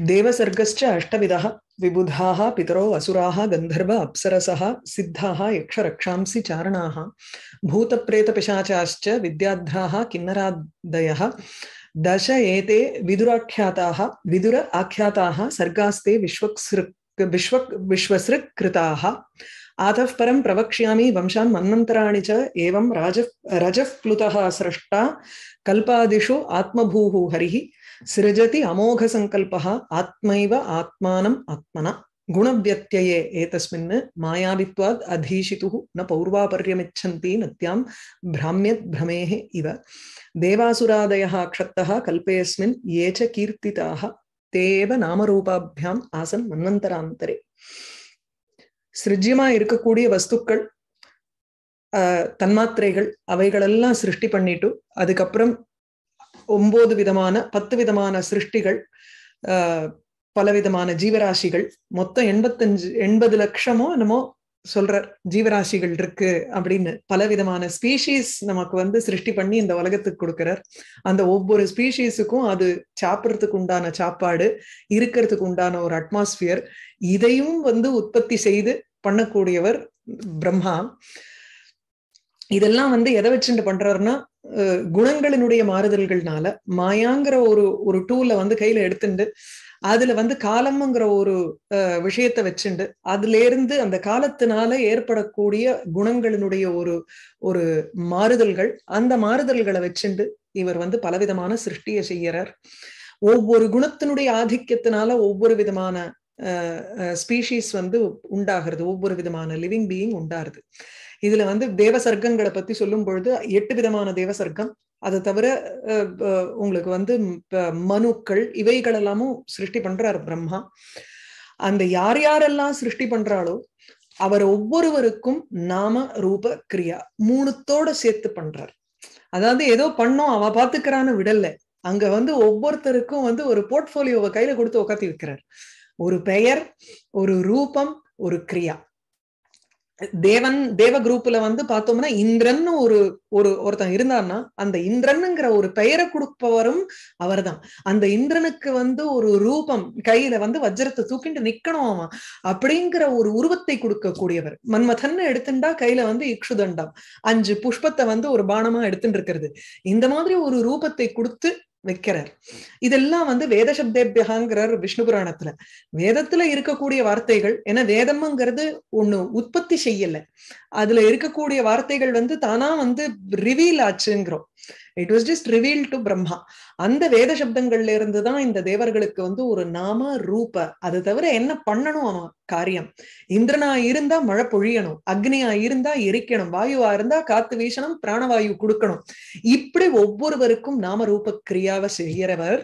देवसर्गश्च अष्टविधः विबुधाः पितरौ असुराः गन्धर्व अप्सरसः सिद्धाः यक्षरक्षांसि चारणाः भूतप्रेतपिशाचाश्च विद्याध्राः किन्नरादयः दश एते विदुराख्याताः विदुर आख्याताः सर्गास्ते विश्व विश्वसृक् कृताः आतः परं प्रवक्ष्यामि वंशान् मन्वन्तराणि च एवं राज रजः प्लुतः स्रष्टा कल्पादिषु आत्मभूः हरिः சிரஜதி அமோக சங்கல்பா ஆத்மைவ ஆத்மானம் ஆத்மனா குணவியத்தியே ஏதஸ்மின் மாயாவித்வாத் அதீஷிது ந பௌர்வாபர்யமிச்சந்தி நத்தியாம் பிராமியத் பிரமேஹ இவ தேவாசுராதயः क्षत्तः கல்பேஸ்மின் ஏ ச கீர்த்திதாக தேவ நாமரூபாபியாம் ஆசன் மன்வந்தராந்தரே சிருஜ்யமா இருக்கக்கூடிய வஸ்துக்கள் தன்மாத்திரைகள் அவைகளெல்லாம் சிருஷ்டி பண்ணிட்டு அதுக்கப்புறம் ஒன்பது விதமான பத்து விதமான சிருஷ்டிகள் பலவிதமான ஜீவராசிகள் மொத்தம் எண்பத்தஞ்சு எண்பது லட்சமோ என்னமோ சொல்ற ஜீவராசிகள் இருக்கு அப்படின்னு பலவிதமான ஸ்பீஷீஸ் நமக்கு வந்து சிருஷ்டி பண்ணி இந்த உலகத்துக்கு கொடுக்கிறார் அந்த ஒவ்வொரு ஸ்பீஷீஸுக்கும் அது சாப்பிட்றதுக்கு உண்டான சாப்பாடு இருக்கிறதுக்கு உண்டான ஒரு அட்மாஸ்பியர் இதையும் வந்து உற்பத்தி செய்து பண்ணக்கூடியவர் பிரம்மா இதெல்லாம் வந்து எதை வச்சுட்டு பண்றாருன்னா குணங்களினுடைய மாறுதல்கள்னால மாயாங்கிற ஒரு ஒரு டூல வந்து கையில எடுத்துண்டு அதுல வந்து காலம்ங்கிற ஒரு விஷயத்த வச்சுண்டு அதுல இருந்து அந்த காலத்தினால ஏற்படக்கூடிய குணங்களினுடைய ஒரு ஒரு மாறுதல்கள் அந்த மாறுதல்களை வச்சுண்டு இவர் வந்து பலவிதமான சிருஷ்டியை செய்யறார் ஒவ்வொரு குணத்தினுடைய ஆதிக்கத்தினால ஒவ்வொரு விதமான ஸ்பீஷீஸ் வந்து உண்டாகிறது ஒவ்வொரு விதமான லிவிங் பீயிங் உண்டாகிறது இதுல வந்து தேவ சர்க்கங்களை பத்தி சொல்லும் பொழுது எட்டு விதமான தேவ சர்க்கம் அதை தவிர உங்களுக்கு வந்து மனுக்கள் இவைகள் எல்லாமும் சிருஷ்டி பண்றாரு பிரம்மா அந்த யார் யாரெல்லாம் சிருஷ்டி பண்றாளோ அவர் ஒவ்வொருவருக்கும் நாம ரூப கிரியா மூணுத்தோட சேர்த்து பண்றார் அதாவது ஏதோ பண்ணோம் அவ பாத்துக்கிறான்னு விடல அங்க வந்து ஒவ்வொருத்தருக்கும் வந்து ஒரு போர்ட்போலியோவை கையில கொடுத்து உக்காத்தி வைக்கிறார் ஒரு பெயர் ஒரு ரூபம் ஒரு கிரியா தேவன் தேவ குரூப்ல வந்து பார்த்தோம்னா இந்திரன் ஒரு ஒரு ஒருத்தன் இருந்தான்னா அந்த இந்திரனுங்கிற ஒரு பெயரை கொடுப்பவரும் அவர்தான் அந்த இந்திரனுக்கு வந்து ஒரு ரூபம் கையில வந்து வஜ்ரத்தை தூக்கிட்டு நிக்கணும் அவன் அப்படிங்கிற ஒரு உருவத்தை கொடுக்கக்கூடியவர் மன்மதன் எடுத்துட்டா கையில வந்து இக்ஷுதண்டம் அஞ்சு புஷ்பத்தை வந்து ஒரு பானமா எடுத்துட்டு இருக்கிறது இந்த மாதிரி ஒரு ரூபத்தை கொடுத்து வைக்கிறார் இதெல்லாம் வந்து வேத சப்தேபியகாங்கிறார் விஷ்ணு புராணத்துல வேதத்துல இருக்கக்கூடிய வார்த்தைகள் ஏன்னா வேதம்ங்கிறது ஒண்ணு உற்பத்தி செய்யல அதுல இருக்கக்கூடிய வார்த்தைகள் வந்து தானா வந்து ரிவீல் ஆச்சுங்கிறோம் it was just reveal to Brahma அந்த வேத சப்தங்கள்ல இருந்து தான் இந்த தேவர்களுக்கு வந்து ஒரு நாம ரூப அது தவிர என்ன பண்ணணும் அவன் காரியம் இந்திரனா இருந்தா மழை பொழியணும் அக்னியா இருந்தா எரிக்கணும் வாயுவா இருந்தா காத்து வீசணும் பிராணவாயு கொடுக்கணும் இப்படி ஒவ்வொருவருக்கும் நாம ரூப கிரியாவை செய்கிறவர்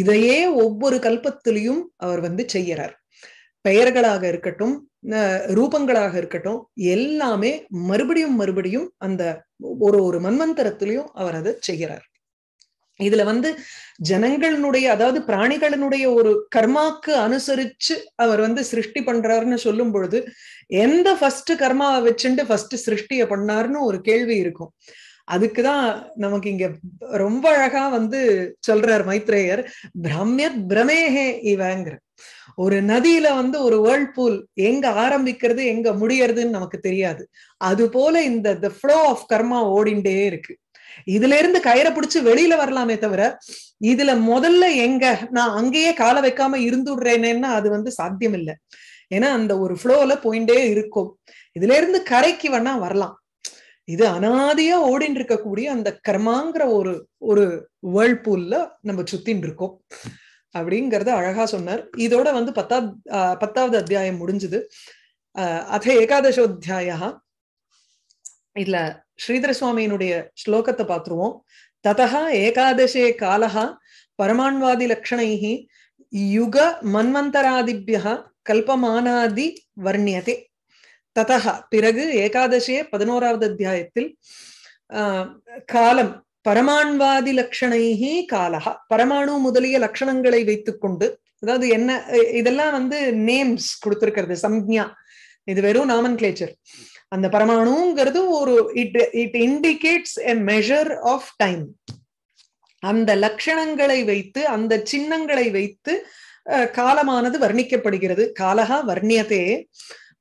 இதையே ஒவ்வொரு கல்பத்திலையும் அவர் வந்து செய்யறார் பெயர்களாக இருக்கட்டும் ரூபங்களாக இருக்கட்டும் எல்லாமே மறுபடியும் மறுபடியும் அந்த ஒரு ஒரு மன்வந்தரத்திலையும் அவர் அதை செய்கிறார் இதுல வந்து ஜனங்களினுடைய அதாவது பிராணிகளினுடைய ஒரு கர்மாக்கு அனுசரிச்சு அவர் வந்து சிருஷ்டி பண்றாருன்னு சொல்லும் பொழுது எந்த ஃபர்ஸ்ட் கர்மாவை வச்சுட்டு ஃபர்ஸ்ட் சிருஷ்டிய பண்ணாருன்னு ஒரு கேள்வி இருக்கும் அதுக்குதான் நமக்கு இங்க ரொம்ப அழகா வந்து சொல்றார் மைத்ரேயர் பிரம்மியர் பிரமேஹே இவங்கிற ஒரு நதியில வந்து ஒரு வேர்ல்ட் பூல் எங்க ஆரம்பிக்கிறது எங்க முடியறதுன்னு நமக்கு தெரியாது அது போல இந்த ஃப்ளோ ஆஃப் கர்மா ஓடிண்டே இருக்கு இதுல இருந்து கயிறை பிடிச்சு வெளியில வரலாமே தவிர இதுல முதல்ல எங்க நான் அங்கேயே காலை வைக்காம இருந்துடுறேனேன்னா அது வந்து சாத்தியம் இல்லை ஏன்னா அந்த ஒரு ஃப்ளோல போயிண்டே இருக்கும் இதுல இருந்து கரைக்கு வேணா வரலாம் இது அனாதியா ஓடின்னு இருக்கக்கூடிய அந்த கர்மாங்கிற ஒரு ஒரு வேர்ல்பூல்ல நம்ம சுத்தின்னு இருக்கோம் அப்படிங்கறத அழகா சொன்னார் இதோட வந்து பத்தா பத்தாவது அத்தியாயம் முடிஞ்சது அத ஏகாதசோத்தியாய இதுல ஸ்ரீதர சுவாமியினுடைய ஸ்லோகத்தை பார்த்துருவோம் ததா ஏகாதசே காலஹா பரமாண்வாதி லட்சணைஹி யுக மன்வந்தராதிபியா கல்பமானாதி வர்ணியதே ததா பிறகு ஏகாதசே பதினோராவது அத்தியாயத்தில் காலம் பரமாண்வாதி லட்சணைகி காலஹா பரமாணு முதலிய லட்சணங்களை வைத்துக்கொண்டு அதாவது என்ன இதெல்லாம் வந்து நேம்ஸ் கொடுத்திருக்கிறது சம்ஜா இது வெறும் நாமன் கிளேச்சர் அந்த பரமாணுங்கிறது ஒரு it it indicates a measure of time அந்த லட்சணங்களை வைத்து அந்த சின்னங்களை வைத்து காலமானது வர்ணிக்கப்படுகிறது காலகா வர்ணியதே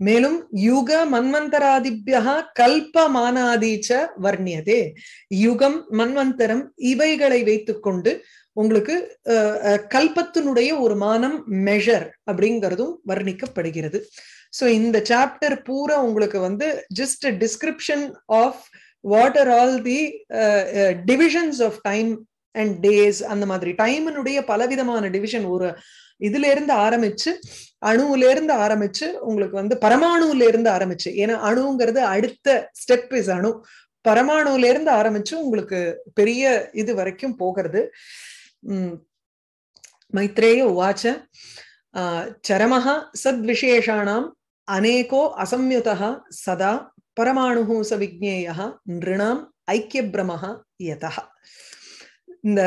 மேலும் யுக மன்வந்தராதிபியா கல்பமானாதீச்ச வர்ணியதே யுகம் மன்வந்தரம் இவைகளை வைத்துக்கொண்டு உங்களுக்கு கல்பத்தினுடைய ஒரு மானம் மெஷர் அப்படிங்கிறதும் வர்ணிக்கப்படுகிறது ஸோ இந்த சாப்டர் பூரா உங்களுக்கு வந்து just description of what are all the divisions of time and days அந்த மாதிரி டைமினுடைய பலவிதமான டிவிஷன் ஒரு இதுல இருந்து ஆரம்பிச்சு அணுவுல இருந்து ஆரம்பிச்சு உங்களுக்கு வந்து பரமாணுல இருந்து ஆரம்பிச்சு ஏன்னா அணுங்கிறது அடுத்த ஸ்டெப் இஸ் அணு பரமாணுல இருந்து ஆரம்பிச்சு உங்களுக்கு பெரிய இது வரைக்கும் போகிறது உம் மைத்ரேய உவாச்ச சரமஹ சத்விசேஷாணாம் அநேகோ அசம்யுதா சதா பரமாணு ச விஜ்ஞேய நிருணாம் பிரமஹா யதா இந்த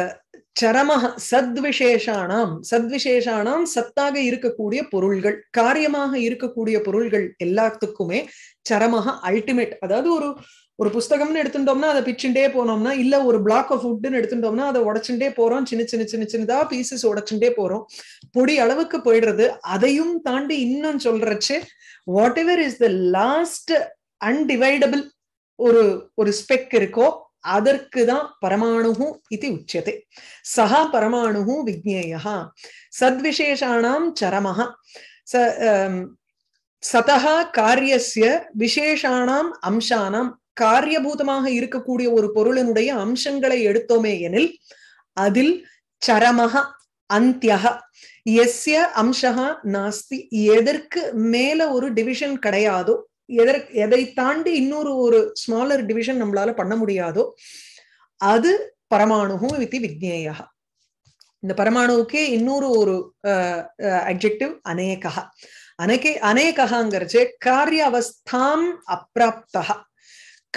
சரமக சத்விசேஷானாம் சத்விசேஷானாம் சத்தாக இருக்கக்கூடிய பொருள்கள் காரியமாக இருக்கக்கூடிய பொருள்கள் எல்லாத்துக்குமே சரமாக அல்டிமேட் அதாவது ஒரு ஒரு புஸ்தகம்னு எடுத்துட்டோம்னா அதை பிச்சுட்டே போனோம்னா இல்ல ஒரு பிளாக் ஆஃப் ஃபுட்னு எடுத்துட்டோம்னா அதை உடச்சுட்டே போறோம் சின்ன சின்ன சின்ன சின்னதா பீசஸ் உடச்சுட்டே போறோம் பொடி அளவுக்கு போயிடுறது அதையும் தாண்டி இன்னும் சொல்றச்சு whatever is the last indivisible ஒரு ஒரு ஸ்பெக் இருக்கோ அதற்கு தான் பரமாணு இது உச்சத்தை சா பரமாணு விஜ்ஞேயா சத்விசேஷாணாம் சரமஹா சதா சதகா காரியசிய விசேஷானாம் அம்சானாம் காரியபூதமாக இருக்கக்கூடிய ஒரு பொருளினுடைய அம்சங்களை எடுத்தோமே எனில் அதில் சரமக அந்தியக எஸ்ய அம்சகா நாஸ்தி எதற்கு மேல ஒரு டிவிஷன் கிடையாதோ எதற்கு எதை தாண்டி இன்னொரு ஒரு ஸ்மாலர் டிவிஷன் நம்மளால பண்ண முடியாதோ அது பரமாணு வித்தி விக்னேயா இந்த பரமாணுவுக்கே இன்னொரு ஒரு அப்ஜெக்டிவ் அநேகா அனைக்கே அநேகாங்கிறது காரிய அவஸ்தாம் அப்பிராப்தா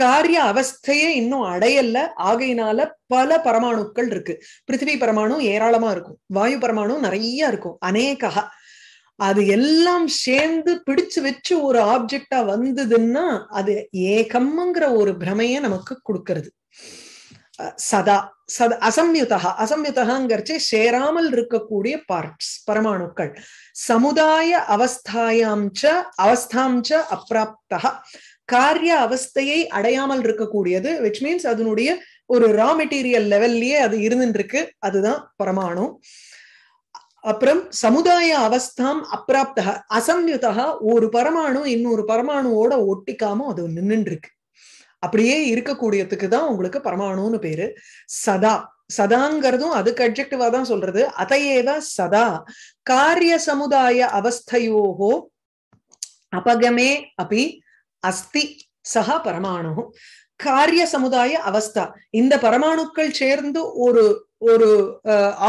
காரிய அவஸ்தையே இன்னும் அடையல ஆகையினால பல பரமாணுக்கள் இருக்கு பிருத்திவி பரமாணு ஏராளமா இருக்கும் வாயு பரமாணு நிறைய இருக்கும் அநேகா அது எல்லாம் சேர்ந்து பிடிச்சு வச்சு ஒரு ஆப்ஜெக்டா வந்ததுன்னா அது ஏகம்ங்கிற ஒரு பிரமைய நமக்கு கொடுக்கறது சதா சத அசம்யுதா அசம்யுதாங்கிறச்சே சேராமல் இருக்கக்கூடிய பார்ட்ஸ் பரமாணுக்கள் சமுதாய அவஸ்தாயாம் ச அவஸ்தாம் ச அப்பிராப்தா காரிய அவஸ்தையை அடையாமல் இருக்கக்கூடியது விச் மீன்ஸ் அதனுடைய ஒரு ரா மெட்டீரியல் லெவல்லயே அது இருந்துருக்கு அதுதான் பரமாணு அப்புறம் சமுதாய அவஸ்தாம் அப்பிராப்தக அசம்யுதா ஒரு பரமாணு இன்னொரு பரமாணுவோட ஒட்டிக்காம அது நின்றுட்டு இருக்கு அப்படியே இருக்கக்கூடியதுக்கு தான் உங்களுக்கு பரமாணுன்னு பேரு சதா சதாங்கிறதும் அதுக்கு அப்ஜெக்டிவா தான் சொல்றது அதையேவ சதா காரிய சமுதாய அவஸ்தையோகோ அபகமே அப்படி அஸ்தி சக பரமாணு காரிய சமுதாய அவஸ்தா இந்த பரமாணுக்கள் சேர்ந்து ஒரு ஒரு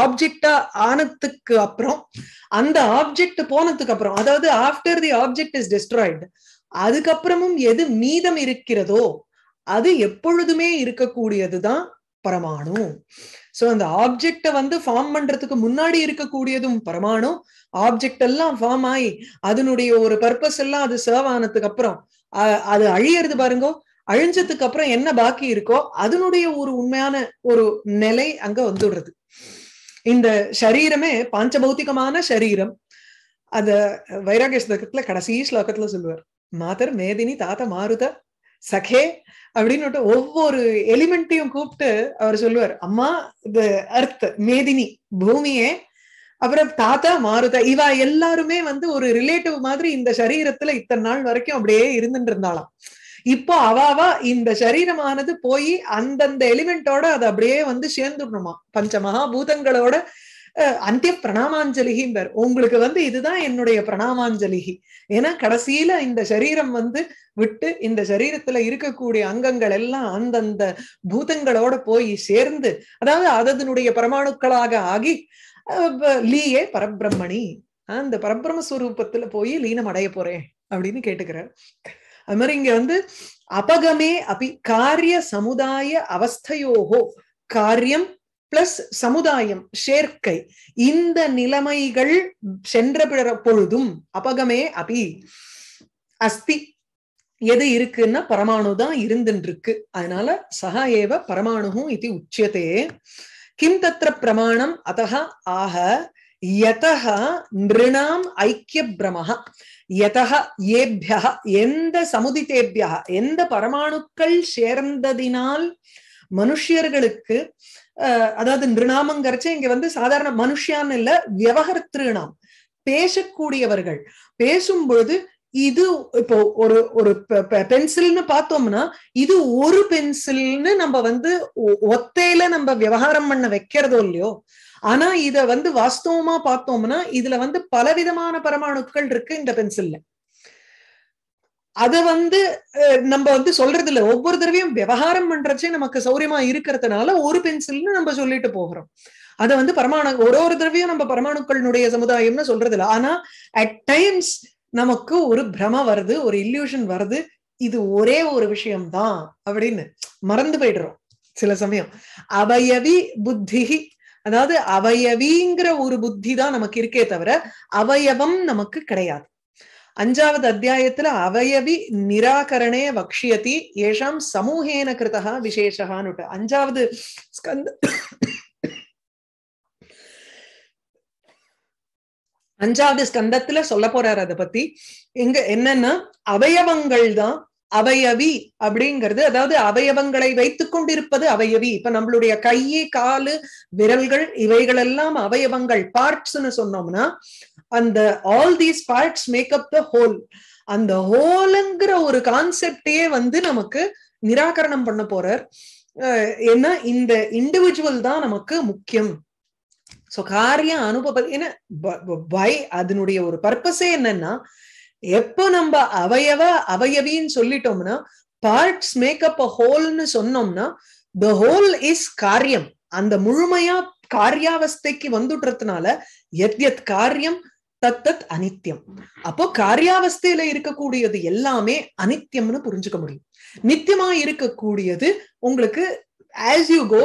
ஆப்ஜெக்டா ஆனதுக்கு அப்புறம் அந்த ஆப்ஜெக்ட் போனதுக்கு அப்புறம் அதாவது after the object is destroyed அதுக்கப்புறமும் எது மீதம் இருக்கிறதோ அது எப்பொழுதுமே இருக்கக்கூடியதுதான் பரமாணு சோ அந்த ஆப்ஜெக்ட வந்து ஃபார்ம் பண்றதுக்கு முன்னாடி இருக்கக்கூடியதும் பரமாணு ஆப்ஜெக்ட் எல்லாம் ஃபார்ம் ஆகி அதனுடைய ஒரு பர்பஸ் எல்லாம் அது சர்வ் ஆனதுக்கு அப்புறம் அது அழியறது பாருங்க அழிஞ்சதுக்கு அப்புறம் என்ன பாக்கி இருக்கோ அதனுடைய ஒரு உண்மையான ஒரு நிலை அங்க வந்துடுறது இந்த சரீரமே பாஞ்சபௌத்திகமான சரீரம் அத வைராகிய ஸ்லோகத்துல கடைசி ஸ்லோகத்துல சொல்லுவார் மாதர் மேதினி தாத்தா மாருத சகே அப்படின்னு ஒவ்வொரு எலிமெண்ட்டையும் கூப்பிட்டு அவர் சொல்லுவார் அம்மா இந்த அர்த்த மேதினி பூமியே அப்புறம் தாத்தா மாருதா இவா எல்லாருமே வந்து ஒரு ரிலேட்டிவ் மாதிரி இந்த சரீரத்துல இத்தனை நாள் வரைக்கும் அப்படியே இருந்துட்டு இருந்தாலாம் இப்போ அவாவா இந்த சரீரமானது போய் அந்தந்த எலிமெண்டோட அது அப்படியே வந்து சேர்ந்துடணுமா பஞ்ச மகாபூதங்களோட அந்திய பிரணாமாஞ்சலிகிம்பர் உங்களுக்கு வந்து இதுதான் என்னுடைய பிரணாமாஞ்சலிகி ஏன்னா கடைசியில இந்த சரீரம் வந்து விட்டு இந்த சரீரத்துல இருக்கக்கூடிய அங்கங்கள் எல்லாம் அந்தந்த பூதங்களோட போய் சேர்ந்து அதாவது அதனுடைய பரமாணுக்களாக ஆகி லீயே பரபிரம்மணி அந்த பரபிரம்மஸ்வரூபத்துல போய் லீனம் அடைய போறேன் அப்படின்னு கேட்டுக்கிறார் அது மாதிரி இங்க வந்து அபகமே அபி காரிய சமுதாய அவஸ்தையோகோ காரியம் பிளஸ் சமுதாயம் சேர்க்கை இந்த நிலைமைகள் சென்ற பொழுதும் அபகமே அபி அஸ்தி எது இருக்குன்னா பரமாணு தான் இருந்துட்டு இருக்கு அதனால சக ஏவ பரமாணுகும் இது உச்சியதே கிம் தத்திர பிரமாணம் அத்தக ஆக யதா நிருணாம் ஐக்கிய பிரமஹ யதக ஏபியா எந்த எந்த பரமாணுக்கள் சேர்ந்ததினால் மனுஷியர்களுக்கு அதாவது நிருணாமங்கரைச்சு இங்க வந்து சாதாரண மனுஷியான் இல்ல திருணாம் பேசக்கூடியவர்கள் பேசும் பொழுது இது இப்போ ஒரு ஒரு பென்சில்னு பார்த்தோம்னா இது ஒரு பென்சில்னு நம்ம வந்து ஒத்தையில நம்ம விவகாரம் பண்ண வைக்கிறதோ இல்லையோ ஆனா இத வந்து வாஸ்தவமா பார்த்தோம்னா இதுல வந்து பலவிதமான பரமாணுக்கள் இருக்கு இந்த பென்சில்ல அத வந்து நம்ம வந்து சொல்றது இல்ல ஒவ்வொரு தடவையும் விவகாரம் பண்றச்சே நமக்கு சௌரியமா இருக்கிறதுனால ஒரு பென்சில்னு நம்ம சொல்லிட்டு போகிறோம் அதை வந்து பரமாணு ஒரு ஒரு தடவையும் நம்ம பரமாணுக்களினுடைய சமுதாயம்னு சொல்றது இல்லை ஆனா அட் டைம்ஸ் நமக்கு ஒரு பிரம வருது ஒரு இல்யூஷன் வருது இது ஒரே ஒரு விஷயம்தான் அப்படின்னு மறந்து போயிடுறோம் சில சமயம் அவயவி புத்தி அதாவது அவயவிங்கிற ஒரு புத்தி தான் நமக்கு இருக்கே தவிர அவயவம் நமக்கு கிடையாது அஞ்சாவது அத்தியாயத்துல அவயவி நிராகரணே வக்ஷியதி ஏஷாம் சமூகேன கிருதா விசேஷகான்னு அஞ்சாவது ஸ்கந்த அஞ்சாவது ஸ்கந்தத்துல சொல்ல போறாரு அதை பத்தி இங்க என்னன்னா அவயவங்கள் தான் அவயவி அப்படிங்கிறது அதாவது அவயவங்களை வைத்துக் கொண்டிருப்பது அவயவி இப்ப நம்மளுடைய கையை காலு விரல்கள் இவைகள் எல்லாம் அவயவங்கள் பார்ட்ஸ்னு சொன்னோம்னா அந்த all these parts of the whole அந்த ஹோலுங்கிற ஒரு கான்செப்டையே வந்து நமக்கு நிராகரணம் பண்ண போறார் ஏன்னா இந்த இண்டிவிஜுவல் தான் நமக்கு முக்கியம் சோ காரியம் அனுபவ பை அதனுடைய ஒரு பர்பஸே என்னன்னா எப்போ நம்ம அவயவ அவயவின்னு சொல்லிட்டோம்னா பார்ட்ஸ் மேக்கப் அ ஹோல்னு சொன்னோம்னா த ஹோல் இஸ் காரியம் அந்த முழுமையா காரியாவஸ்தைக்கு வந்துடுறதுனால எத் எத் காரியம் தத் தத் அனித்தியம் அப்போ காரியாவஸ்தையில இருக்கக்கூடியது எல்லாமே அனித்தியம்னு புரிஞ்சுக்க முடியும் நித்தியமா இருக்கக்கூடியது உங்களுக்கு as you go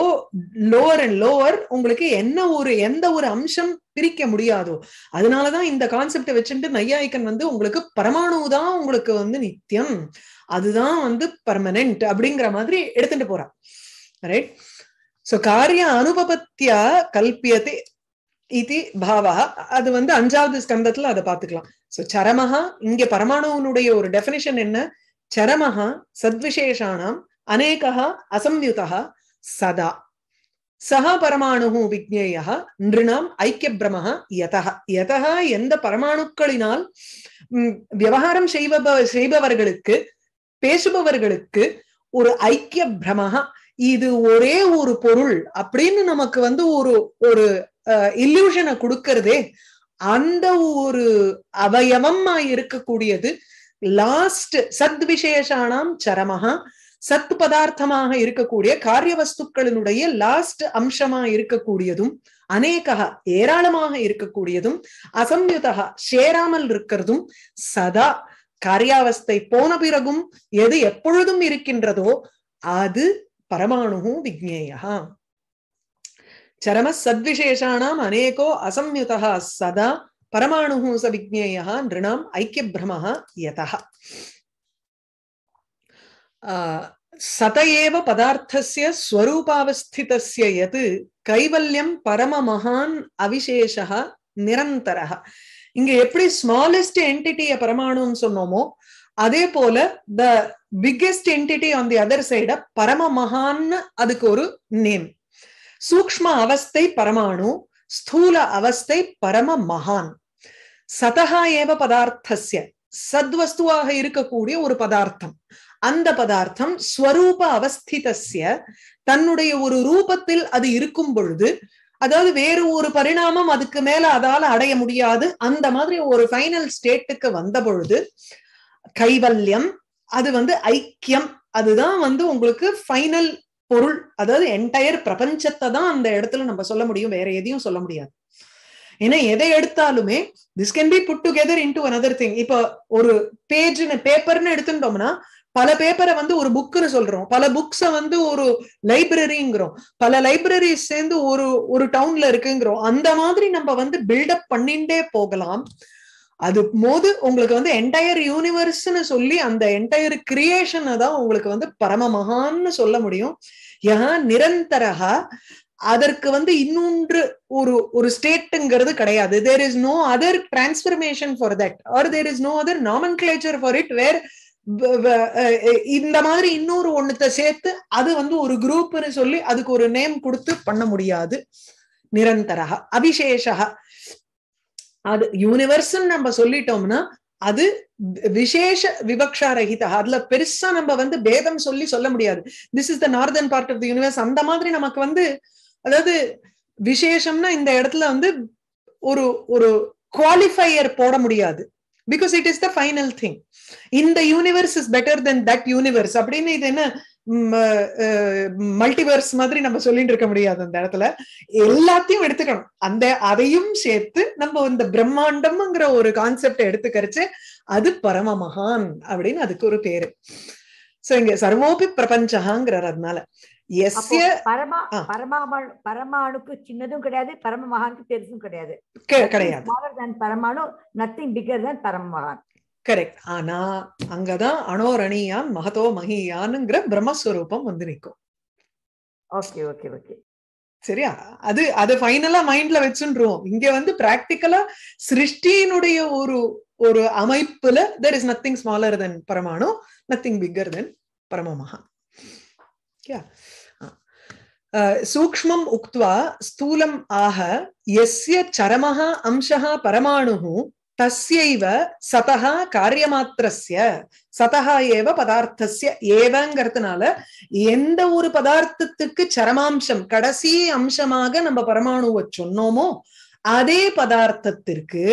lower and lower உங்களுக்கு என்ன ஒரு எந்த ஒரு அம்சம் பிரிக்க முடியாதோ அதனாலதான் இந்த கான்செப்டை வச்சுட்டு நையாய்கன் வந்து உங்களுக்கு பரமாணு தான் உங்களுக்கு வந்து நித்தியம் அதுதான் வந்து பர்மனென்ட் அப்படிங்கிற மாதிரி எடுத்துட்டு போறா ரைட் சோ காரிய அனுபவத்தியா கல்பியத்தை இது பாவா அது வந்து அஞ்சாவது ஸ்கந்தத்துல அதை பார்த்துக்கலாம் சோ சரமஹா இங்க பரமாணுவனுடைய ஒரு டெபினிஷன் என்ன சரமஹா சத்விசேஷானாம் அநேகா அசம்யுதா சதா சகா பரமாணு விஜ்ஞேய நிறுணாம் ஐக்கிய பிரம யதக யதக எந்த பரமாணுக்களினால் விவகாரம் செய்வ செய்பவர்களுக்கு பேசுபவர்களுக்கு ஒரு ஐக்கிய பிரமஹ இது ஒரே ஒரு பொருள் அப்படின்னு நமக்கு வந்து ஒரு ஒரு இல்யூஷனை கொடுக்கறதே அந்த ஒரு அவயவமா இருக்கக்கூடியது லாஸ்ட் சத் விசேஷானாம் சரமஹா சத்து பதார்த்தமாக இருக்கக்கூடிய காரிய வஸ்துக்களினுடைய லாஸ்ட் அம்சமா இருக்கக்கூடியதும் அநேக ஏராளமாக இருக்கக்கூடியதும் அசம்யுதா சேராமல் இருக்கிறதும் சதா காரியாவஸ்தை போன பிறகும் எது எப்பொழுதும் இருக்கின்றதோ அது பரமாணு விஜ்ஞேயா சரம சத்விசேஷானாம் அநேகோ அசம்யுதா சதா பரமாணு ச விஜ்ஞேயா நிருணாம் பிரமஹா யதா சத ஏவ பதார்த்தசிய ஸ்வரூபாவஸ்திதசிய எது கைவல்யம் மகான் அவிசேஷா நிரந்தர இங்க எப்படி ஸ்மாலஸ்ட் என்டிட்டிய பரமாணுன்னு சொன்னோமோ அதே போல the biggest entity on the other side பரம மகான் அதுக்கு ஒரு நேம் சூக்ம அவஸ்தை பரமாணு ஸ்தூல அவஸ்தை பரம மகான் சதகா ஏவ பதார்த்தசிய சத்வஸ்துவாக இருக்கக்கூடிய ஒரு பதார்த்தம் அந்த பதார்த்தம் ஸ்வரூப அவஸ்திதசிய தன்னுடைய ஒரு ரூபத்தில் அது இருக்கும் பொழுது அதாவது வேறு ஒரு பரிணாமம் அதுக்கு மேல அதால அடைய முடியாது அந்த மாதிரி ஒரு ஃபைனல் ஸ்டேட்டுக்கு வந்த பொழுது கைவல்யம் அது வந்து ஐக்கியம் அதுதான் வந்து உங்களுக்கு ஃபைனல் பொருள் அதாவது என்டையர் பிரபஞ்சத்தை தான் அந்த இடத்துல நம்ம சொல்ல முடியும் வேற எதையும் சொல்ல முடியாது ஏன்னா எதை எடுத்தாலுமே this can be put together into another thing இப்போ ஒரு பேஜ்னு பேப்பர்னு எடுத்துட்டோம்னா பல பேப்பரை வந்து ஒரு புக்குன்னு சொல்றோம் பல புக்ஸ வந்து ஒரு லைப்ரரிங்கிறோம் பல லைப்ரரி சேர்ந்து ஒரு ஒரு டவுன்ல இருக்குங்கிறோம் அந்த மாதிரி நம்ம வந்து பில்டப் பண்ணிட்டே போகலாம் அது போது உங்களுக்கு வந்து என்டையர் யூனிவர்ஸ்னு சொல்லி அந்த என்டையர் கிரியேஷனை தான் உங்களுக்கு வந்து பரம மகான்னு சொல்ல முடியும் ஏன்னா நிரந்தரகா அதற்கு வந்து இன்னொன்று ஒரு ஒரு ஸ்டேட்டுங்கிறது கிடையாது there is no other transformation for that or there is no other நாமன் கிளேச்சர் ஃபார் இட் வேர் இந்த மாதிரி இன்னொரு ஒண்ணுத்த சேர்த்து அது வந்து ஒரு குரூப்னு சொல்லி அதுக்கு ஒரு நேம் கொடுத்து பண்ண முடியாது நிரந்தரக அபிசேஷக அது யூனிவர்ஸ் நம்ம சொல்லிட்டோம்னா அது விசேஷ விவக்ஷா ரஹிதா அதுல பெருசா நம்ம வந்து பேதம் சொல்லி சொல்ல முடியாது this is the northern part of the universe அந்த மாதிரி நமக்கு வந்து அதாவது விசேஷம்னா இந்த இடத்துல வந்து ஒரு ஒரு குவாலிஃபையர் போட முடியாது because it is the final thing இந்த universe is better than that universe அப்படின்னு இது என்ன மல்டிவர்ஸ் மாதிரி நம்ம சொல்லிட்டு இருக்க முடியாது அந்த இடத்துல எல்லாத்தையும் எடுத்துக்கணும் அந்த அதையும் சேர்த்து நம்ம இந்த பிரம்மாண்டம்ங்கிற ஒரு கான்செப்ட் எடுத்துக்கரிச்சு அது பரம மகான் அப்படின்னு அதுக்கு ஒரு பேரு சோ இங்க சர்வோபி பிரபஞ்சகாங்கிறார் அதனால பரமா பரமாமணு பரமாணுக்கு சின்னதும் கிடையாது பரம மகானுக்கு பெருசும் கிடையாது கிடையாது பரமாணு நத்திங் பிகர் தன் பரம மகான் கரெக்ட் ஆனா அங்கதான் அனோரணியான் மகதோ மகியான்ங்கிற பிரம்மஸ்வரூபம் வந்து நிற்கும் ஓகே ஓகே ஓகே சரியா அது அது ஃபைனலா மைண்ட்ல வச்சுருவோம் இங்க வந்து பிராக்டிக்கலா சிருஷ்டியினுடைய ஒரு ஒரு அமைப்புல there is nothing smaller than பரமாணு நத்திங் பிக்கர் தென் பரமமகா ஓகே சூக்மம் उक्त्वा ஸ்தூலம் ஆக எஸ்ய चरमः अंशः परमाणुः तस्यैव सतः காரியமாத்திரஸ்ய சதः ஏவ பதார்த்தஸ்ய ஏவங்கிறதுனால எந்த ஒரு பதார்த்தத்துக்கு சரமாம்சம் கடைசி அம்சமாக நம்ம பரமாணுவை சொன்னோமோ அதே பதார்த்தத்திற்கு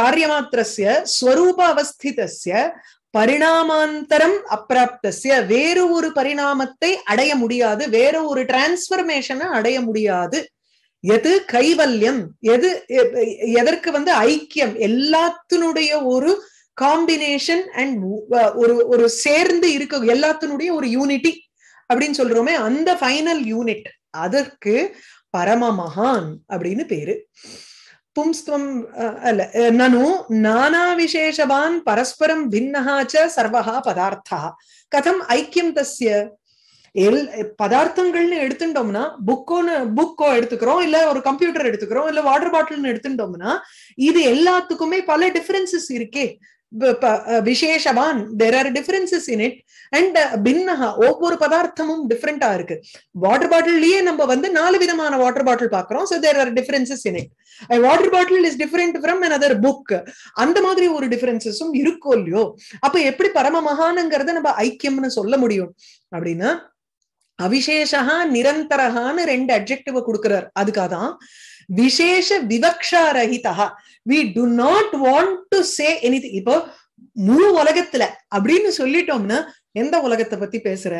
காரியமாத்திரஸ்ய ஸ்வரூப அவஸ்தித பரிணாமாந்தரம் அப்பிராப்திய வேறு ஒரு பரிணாமத்தை அடைய முடியாது வேற ஒரு டிரான்ஸ்பர்மேஷனை அடைய முடியாது எது கைவல்யம் எது எதற்கு வந்து ஐக்கியம் எல்லாத்தினுடைய ஒரு காம்பினேஷன் அண்ட் ஒரு ஒரு சேர்ந்து இருக்க எல்லாத்தினுடைய ஒரு யூனிட்டி அப்படின்னு சொல்றோமே அந்த ஃபைனல் யூனிட் அதற்கு பரம மகான் அப்படின்னு பேரு பும்ஸ்துவம் அல்ல நனு நானா விசேஷவான் பரஸ்பரம் பின்னஹா ச சர்வஹா பதார்த்தா கதம் ஐக்கியம் தஸ்ய எல் பதார்த்தங்கள்னு எடுத்துட்டோம்னா புக்கோன்னு புக்கோ எடுத்துக்கிறோம் இல்ல ஒரு கம்ப்யூட்டர் எடுத்துக்கிறோம் இல்ல வாட்டர் பாட்டில்னு எடுத்துட்டோம்னா இது எல்லாத்துக்குமே பல டிஃபரன்சஸ் இருக்கே விசேஷவான் there are differences in it and ஒவ்வொரு பதார்த்தமும் டிஃப்ரெண்டா இருக்கு வாட்டர் பாட்டில்லயே நம்ம வந்து நாலு விதமான வாட்டர் பாட்டில் பாக்குறோம் so there are differences in it water bottle is different from another book அந்த மாதிரி ஒரு டிஃபரன்சஸும் இருக்கோ இல்லையோ அப்ப எப்படி பரம மகானுங்கிறத நம்ம ஐக்கியம்னு சொல்ல முடியும் அப்படின்னா அவிசேஷா நிரந்தரகான்னு ரெண்டு அப்ஜெக்டிவ கொடுக்கிறார் அதுக்காக தான் விசேஷ விவக்ஷாரஹிதா we do not want to say any இப்போ முழு உலகத்துல அப்படின்னு சொல்லிட்டோம்னா எந்த உலகத்தை பத்தி பேசுற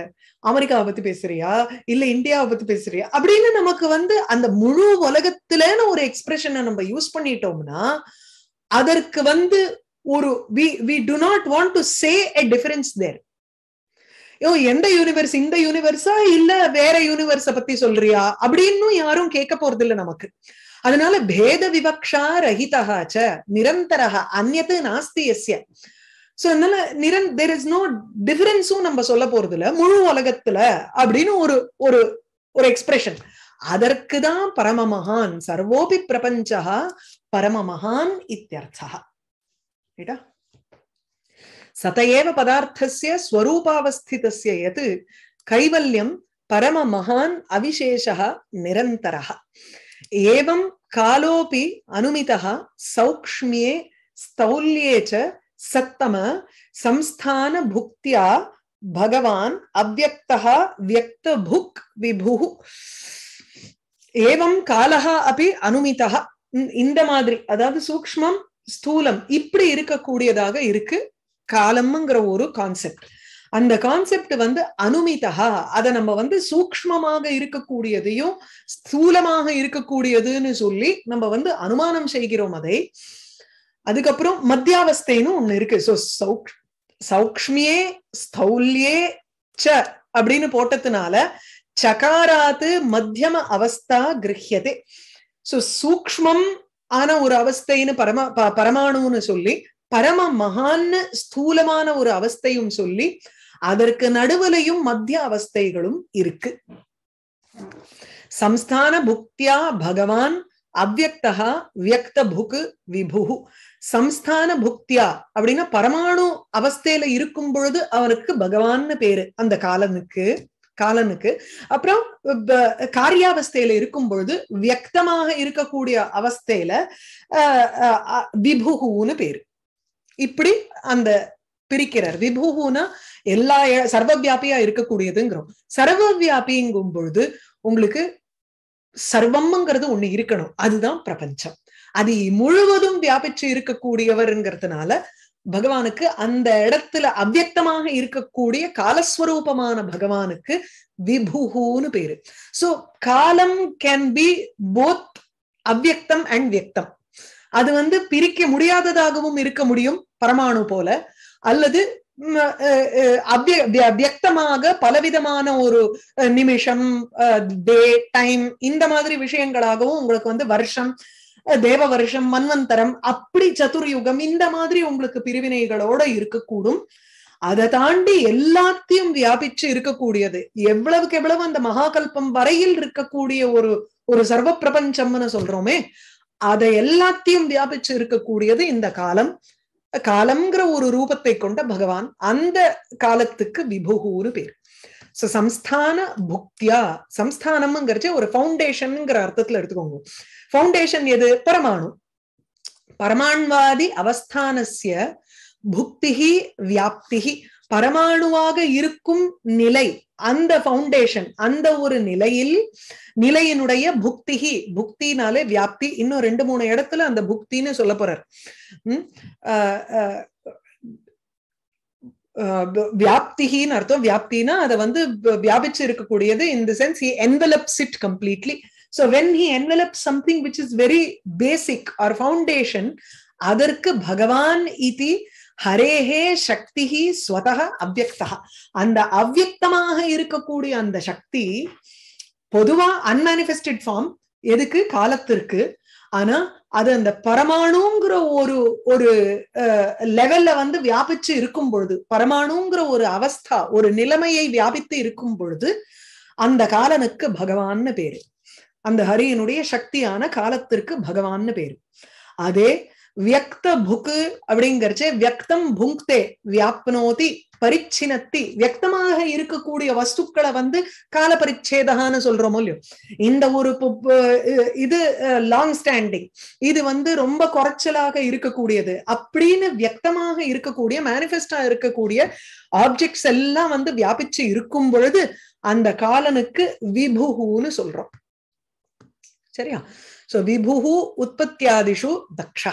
அமெரிக்காவை பத்தி பேசுறியா இல்ல இந்தியாவை பத்தி பேசுறியா அப்படின்னு நமக்கு வந்து அந்த முழு உலகத்துலன்னு ஒரு எக்ஸ்பிரஷனை நம்ம யூஸ் பண்ணிட்டோம்னா அதற்கு வந்து ஒரு we we do not want to say a difference there ஓ எந்த யூனிவர்ஸ் இந்த யூனிவர்ஸா இல்ல வேற யூனிவர்ஸ பத்தி சொல்றியா அப்படின்னு யாரும் கேட்க போறது இல்லை நமக்கு அதனால பேத விவக்ஷா ரஹிதாச்ச நிரந்தர நிரந்தரக அந்நத்து நாஸ்தி எஸ்ய சோ அதனால நிரன் தெர் இஸ் நோ டிஃபரன்ஸும் நம்ம சொல்ல போறது இல்ல முழு உலகத்துல அப்படின்னு ஒரு ஒரு ஒரு எக்ஸ்பிரஷன் அதற்கு தான் மகான் சர்வோபி பிரபஞ்சா மகான் இத்தியர்த்தா ரைட்டா சதையேவ பதார்த்தசிய ஸ்வரூபாவஸ்திதசிய எது கைவல்யம் பரம மகான் அவிசேஷா நிரந்தரா ஏவம் காலோபி அனுமிதா சௌக்ஷ்மியே ஸ்தௌல்யே ச சத்தம சம்ஸ்தான புக்தியா பகவான் அவ்யக்தா வியக்த புக் விபு ஏவம் காலஹா அபி அனுமிதா இந்த மாதிரி அதாவது சூக்மம் ஸ்தூலம் இப்படி இருக்கக்கூடியதாக இருக்கு காலம்ங்கிற ஒரு கான்செப்ட் அந்த கான்செப்ட் வந்து அனுமிதா அதை நம்ம வந்து சூக்மமாக இருக்கக்கூடியதையும் ஸ்தூலமாக இருக்கக்கூடியதுன்னு சொல்லி நம்ம வந்து அனுமானம் செய்கிறோம் அதை அதுக்கப்புறம் மத்தியாவஸ்தைன்னு ஒண்ணு இருக்கு சோ சௌக் சௌக்மியே ஸ்தௌல்யே ச அப்படின்னு போட்டதுனால சகாராத்து மத்தியம அவஸ்தா கிரகியதே சோ சூக்மம் ஆன ஒரு அவஸ்தைன்னு பரம பரமாணுன்னு சொல்லி பரம மகான்னு ஸ்தூலமான ஒரு அவஸ்தையும் சொல்லி அதற்கு நடுவலையும் மத்திய அவஸ்தைகளும் இருக்கு சம்ஸ்தான புக்தியா பகவான் அவ்வக்தா வியக்த புக் விபு சம்ஸ்தான புக்தியா அப்படின்னா பரமாணு அவஸ்தையில இருக்கும் பொழுது அவனுக்கு பகவான்னு பேரு அந்த காலனுக்கு காலனுக்கு அப்புறம் காரியாவஸ்தையில இருக்கும் பொழுது வியக்தமாக இருக்கக்கூடிய அவஸ்தையில விபுகுன்னு பேரு இப்படி அந்த பிரிக்கிறார் விபூகுனா எல்லா சர்வவியாபியா இருக்கக்கூடியதுங்கிறோம் சர்வவியாபிங்கும் பொழுது உங்களுக்கு சர்வம்ங்கிறது ஒண்ணு இருக்கணும் அதுதான் பிரபஞ்சம் அது முழுவதும் வியாபிச்சு இருக்கக்கூடியவர்ங்கிறதுனால பகவானுக்கு அந்த இடத்துல அவ்வக்தமாக இருக்கக்கூடிய காலஸ்வரூபமான பகவானுக்கு விபுகுன்னு பேரு சோ காலம் கேன் பி போத் அவ்வக்தம் அண்ட் வியக்தம் அது வந்து பிரிக்க முடியாததாகவும் இருக்க முடியும் பரமாணு போல அல்லது வியக்தமாக பலவிதமான ஒரு நிமிஷம் டே டைம் இந்த மாதிரி விஷயங்களாகவும் உங்களுக்கு வந்து வருஷம் தேவ வருஷம் மன்வந்தரம் அப்படி சதுர்யுகம் இந்த மாதிரி உங்களுக்கு பிரிவினைகளோட இருக்கக்கூடும் அதை தாண்டி எல்லாத்தையும் வியாபிச்சு இருக்கக்கூடியது எவ்வளவுக்கு எவ்வளவு அந்த மகாகல்பம் வரையில் இருக்கக்கூடிய ஒரு ஒரு சர்வ பிரபஞ்சம்னு சொல்றோமே அதை எல்லாத்தையும் வியாபிச்சு இருக்கக்கூடியது இந்த காலம் காலம்ங்கிற ஒரு ரூபத்தை கொண்ட பகவான் அந்த காலத்துக்கு விபுகூறு பேர் சோ சம்ஸ்தான புக்தியா சம்ஸ்தானம்ங்கிறச்சு ஒரு பவுண்டேஷன் அர்த்தத்துல எடுத்துக்கோங்க பவுண்டேஷன் எது பரமாணு பரமாண்வாதி அவஸ்தானசிய புக்திகி வியாப்திகி பரமாணுவாக இருக்கும் நிலை அந்த பவுண்டேஷன் அந்த ஒரு நிலையில் நிலையினுடைய புக்திகி புக்தினாலே வியாப்தி இன்னும் ரெண்டு மூணு இடத்துல அந்த புக்தின்னு சொல்ல போறார் உம் வியாப்திகின்னு அர்த்தம் வியாப்தினா அதை வந்து வியாபிச்சு இருக்கக்கூடியது in the sense he envelops it completely so when he envelop something which is very basic or foundation அதற்கு பகவான் இது ஹரேஹே சக்தி ஸ்வதக அவ்வக்தா அந்த அவ்வக்தமாக இருக்கக்கூடிய அந்த சக்தி பொதுவா அன்மேனிஃபெஸ்டட் ஃபார்ம் எதுக்கு காலத்திற்கு ஆனா அது அந்த பரமாணுங்கிற ஒரு ஒரு லெவல்ல வந்து வியாபிச்சு இருக்கும் பொழுது பரமாணுங்கிற ஒரு அவஸ்தா ஒரு நிலைமையை வியாபித்து இருக்கும் பொழுது அந்த காலனுக்கு பகவான்னு பேரு அந்த ஹரியனுடைய சக்தியான காலத்திற்கு பகவான்னு பேரு அதே வியக்த புக்கு அப்படிங்கிறச்சே வியக்தம் புங்க்தே வியாப்னோதி பரிச்சினத்தி வியக்தமாக இருக்கக்கூடிய வஸ்துக்களை வந்து கால பரிச்சேதான்னு சொல்றோம் இல்லையோ இந்த ஒரு இது லாங் ஸ்டாண்டிங் இது வந்து ரொம்ப குறைச்சலாக இருக்கக்கூடியது அப்படின்னு வியக்தமாக இருக்கக்கூடிய மேனிஃபெஸ்டா இருக்கக்கூடிய ஆப்ஜெக்ட்ஸ் எல்லாம் வந்து வியாபிச்சு இருக்கும் பொழுது அந்த காலனுக்கு விபுகுன்னு சொல்றோம் சரியா சோ விபுகு உற்பத்தியாதிஷு தக்ஷா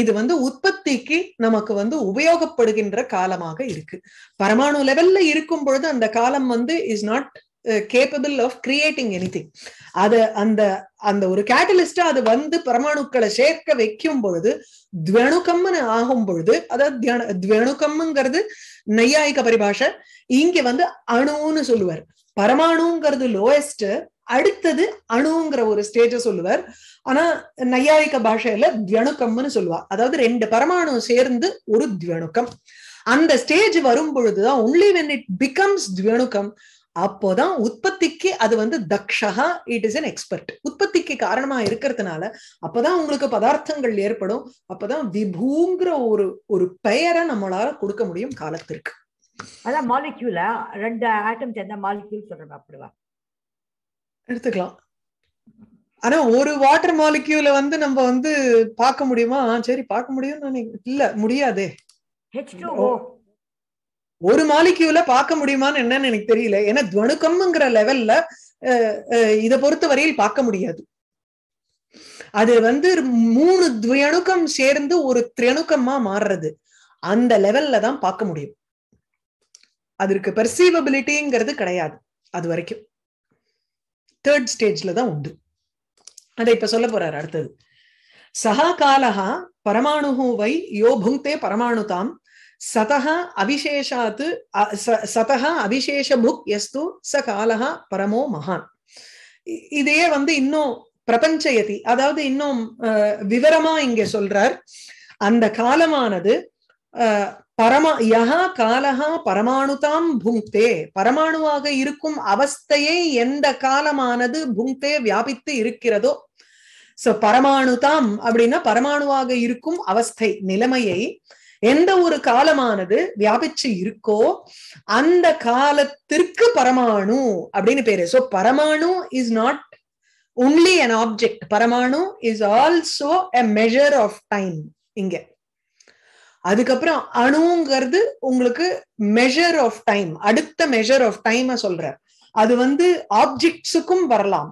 இது வந்து உற்பத்திக்கு நமக்கு வந்து உபயோகப்படுகின்ற காலமாக இருக்கு பரமாணு லெவல்ல இருக்கும் பொழுது அந்த காலம் வந்து is not capable of creating anything அது அந்த அந்த ஒரு கேட்டலிஸ்டா அது வந்து பரமாணுக்களை சேர்க்க வைக்கும் பொழுது துவணுக்கம்னு ஆகும் பொழுது அதாவது துவணுக்கம்ங்கிறது நையாயிக்க பரிபாஷை இங்க வந்து அணுன்னு சொல்லுவார் பரமாணுங்கிறது லோயஸ்ட் அடுத்தது அணுங்கிற ஒரு ஸ்டேஜ சொல்லுவார் ஆனா நையாயிக்க பாஷையில தியணுக்கம்னு சொல்லுவா அதாவது ரெண்டு பரமாணு சேர்ந்து ஒரு தியணுக்கம் அந்த ஸ்டேஜ் வரும் பொழுதுதான் ஒன்லி வென் இட் பிகம்ஸ் தியணுக்கம் அப்போதான் உற்பத்திக்கு அது வந்து தக்ஷகா இட் இஸ் அன் எக்ஸ்பர்ட் உற்பத்திக்கு காரணமா இருக்கிறதுனால அப்பதான் உங்களுக்கு பதார்த்தங்கள் ஏற்படும் அப்பதான் விபூங்கிற ஒரு ஒரு பெயரை நம்மளால கொடுக்க முடியும் காலத்திற்கு அதான் மாலிக்யூலா ரெண்டு ஆட்டம் சேர்ந்த மாலிக்யூல் சொல்றேன் அப்படிவா எடுத்துக்கலாம் ஆனா ஒரு வாட்டர் மாலிக்யூல வந்து நம்ம வந்து பார்க்க முடியுமா சரி பார்க்க முடியும் இல்ல முடியாதே ஒரு மாலிக்யூல பார்க்க முடியுமான்னு என்னன்னு எனக்கு தெரியல ஏன்னா துவணுக்கம்ங்கிற லெவல்ல இதை பொறுத்த வரையில் பார்க்க முடியாது அது வந்து மூணு துவணுக்கம் சேர்ந்து ஒரு திரணுக்கமா மாறுறது அந்த லெவல்ல தான் பார்க்க முடியும் அதற்கு பெர்சீவபிலிட்டிங்கிறது கிடையாது அது வரைக்கும் தேர்ட் ஸ்டேஜ்ல தான் உண்டு அதை இப்ப சொல்ல போறாரு அடுத்தது சகா காலஹா பரமாணுஹு வை யோ புங்கே தாம் சதஹ அவிசேஷாத்து சதஹா அவிசேஷ புக் எஸ்து ச காலஹா பரமோ மகான் இதையே வந்து இன்னும் பிரபஞ்சயதி அதாவது இன்னும் விவரமா இங்க சொல்றார் அந்த காலமானது பரமா யகா காலகா பரமாணுதாம் புங்க்தே பரமாணுவாக இருக்கும் அவஸ்தையை எந்த காலமானது புங்க்தே வியாபித்து இருக்கிறதோ சோ பரமாணுதாம் அப்படின்னா பரமாணுவாக இருக்கும் அவஸ்தை நிலைமையை எந்த ஒரு காலமானது வியாபிச்சு இருக்கோ அந்த காலத்திற்கு பரமாணு அப்படின்னு பேரு சோ பரமாணு is not only an object பரமாணு is also a measure of time இங்க அதுக்கப்புறம் அணுங்கிறது உங்களுக்கு மெஷர் ஆஃப் டைம் அடுத்த மெஷர் ஆஃப் டைம் சொல்ற அது வந்து ஆப்ஜெக்ட்ஸுக்கும் வரலாம்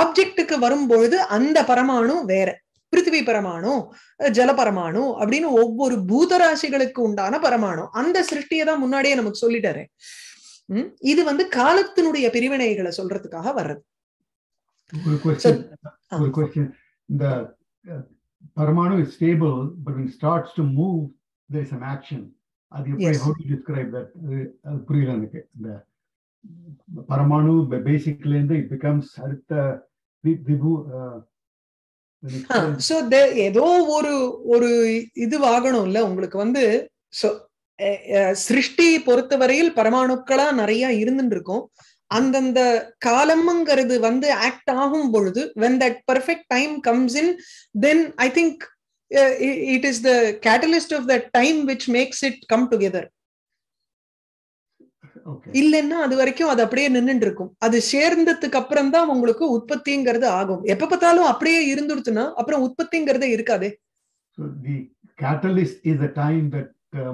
ஆப்ஜெக்டுக்கு வரும்பொழுது அந்த பரமாணு வேற பிருத்திவி பரமாணு ஜல பரமாணு அப்படின்னு ஒவ்வொரு பூதராசிகளுக்கு உண்டான பரமாணு அந்த சிருஷ்டியை தான் முன்னாடியே நமக்கு சொல்லிட்டாரு இது வந்து காலத்தினுடைய பிரிவினைகளை சொல்றதுக்காக வர்றது இந்த Paramanu is stable, but when it starts to move, there's some action. அது எப்படி ஹவு டு டிஸ்கிரைப் தட் அது புரியல எனக்கு இந்த பரமாணு பேசிக்லேருந்து இட் பிகம்ஸ் அடுத்த விபு ஸோ ஏதோ ஒரு ஒரு இது ஆகணும்ல உங்களுக்கு வந்து ஸோ சிருஷ்டி பொறுத்த வரையில் பரமாணுக்களா நிறைய இருந்துட்டு இருக்கும் அந்தந்த காலம்ங்கிறது வந்து ஆக்ட் ஆகும் பொழுது when that perfect time comes in then I think it is the catalyst of the time which makes it come together இல்லைன்னா அது வரைக்கும் அது அப்படியே நின்றுட்டு இருக்கும் அது சேர்ந்ததுக்கு அப்புறம் தான் உங்களுக்கு உற்பத்திங்கிறது ஆகும் எப்ப பார்த்தாலும் அப்படியே இருந்துடுச்சுன்னா அப்புறம் உற்பத்திங்கிறதே இருக்காதே catalyst is a time that uh,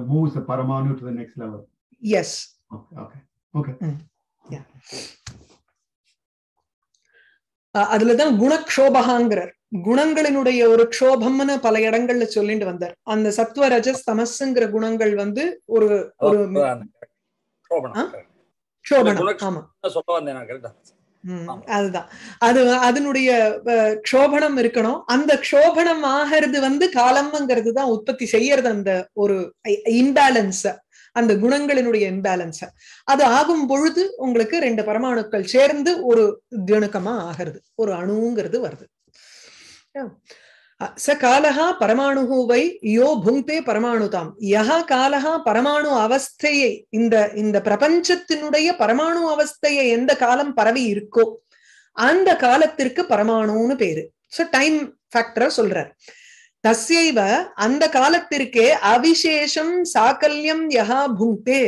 அதுலதான் குணக்ஷோபகாங்கிறார் குணங்களினுடைய ஒரு க்ஷோபம்னு பல இடங்கள்ல சொல்லிட்டு வந்தார் அந்த சத்வ ரஜஸ் தமசுங்கிற குணங்கள் வந்து ஒரு ஒரு அதுதான் அது அதனுடைய க்ஷோபணம் இருக்கணும் அந்த க்ஷோபணம் ஆகிறது வந்து காலம்ங்கிறது தான் உற்பத்தி செய்யறது அந்த ஒரு இம்பேலன்ஸ் அந்த குணங்களினுடைய இம்பேலன்ஸை அது ஆகும் பொழுது உங்களுக்கு ரெண்டு பரமாணுக்கள் சேர்ந்து ஒரு திணுக்கமா ஆகிறது ஒரு அணுங்கிறது வருது ச காலகா பரமாணுகு யோ புங்கே பரமாணுதாம் யகா காலகா பரமாணு அவஸ்தையை இந்த இந்த பிரபஞ்சத்தினுடைய பரமாணு அவஸ்தையை எந்த காலம் பரவி இருக்கோ அந்த காலத்திற்கு பரமாணுன்னு பேரு சோ டைம் ஃபேக்டரை சொல்றார் தஸ்யைவ அந்த காலத்திற்கே அவிசேஷம் சாக்கல்யம் யகா புங்கே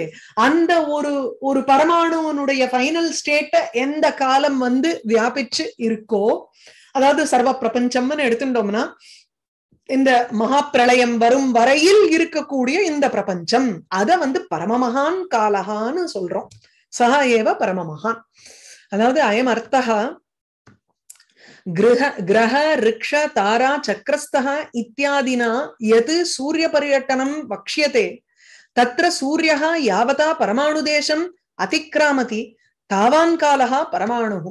அந்த ஒரு ஒரு பரமாணுவனுடைய ஃபைனல் ஸ்டேட்ட எந்த காலம் வந்து வியாபிச்சு இருக்கோ அதாவது சர்வ பிரபஞ்சம்னு எடுத்துட்டோம்னா இந்த மகா பிரளயம் வரும் வரையில் இருக்கக்கூடிய இந்த பிரபஞ்சம் அத வந்து பரமமகான் காலகான்னு சொல்றோம் சஹா ஏவ பரமமகான் அதாவது அயம் அர்த்தகா गृह ग्रह ऋक्ष तारा चक्रस्थ इत्यादिना यत् सूर्यपर्यटनं वक्ष्यते तत्र सूर्यः यावता परमाणुदेशम् अतिक्रामति तावान् कालः परमाणुः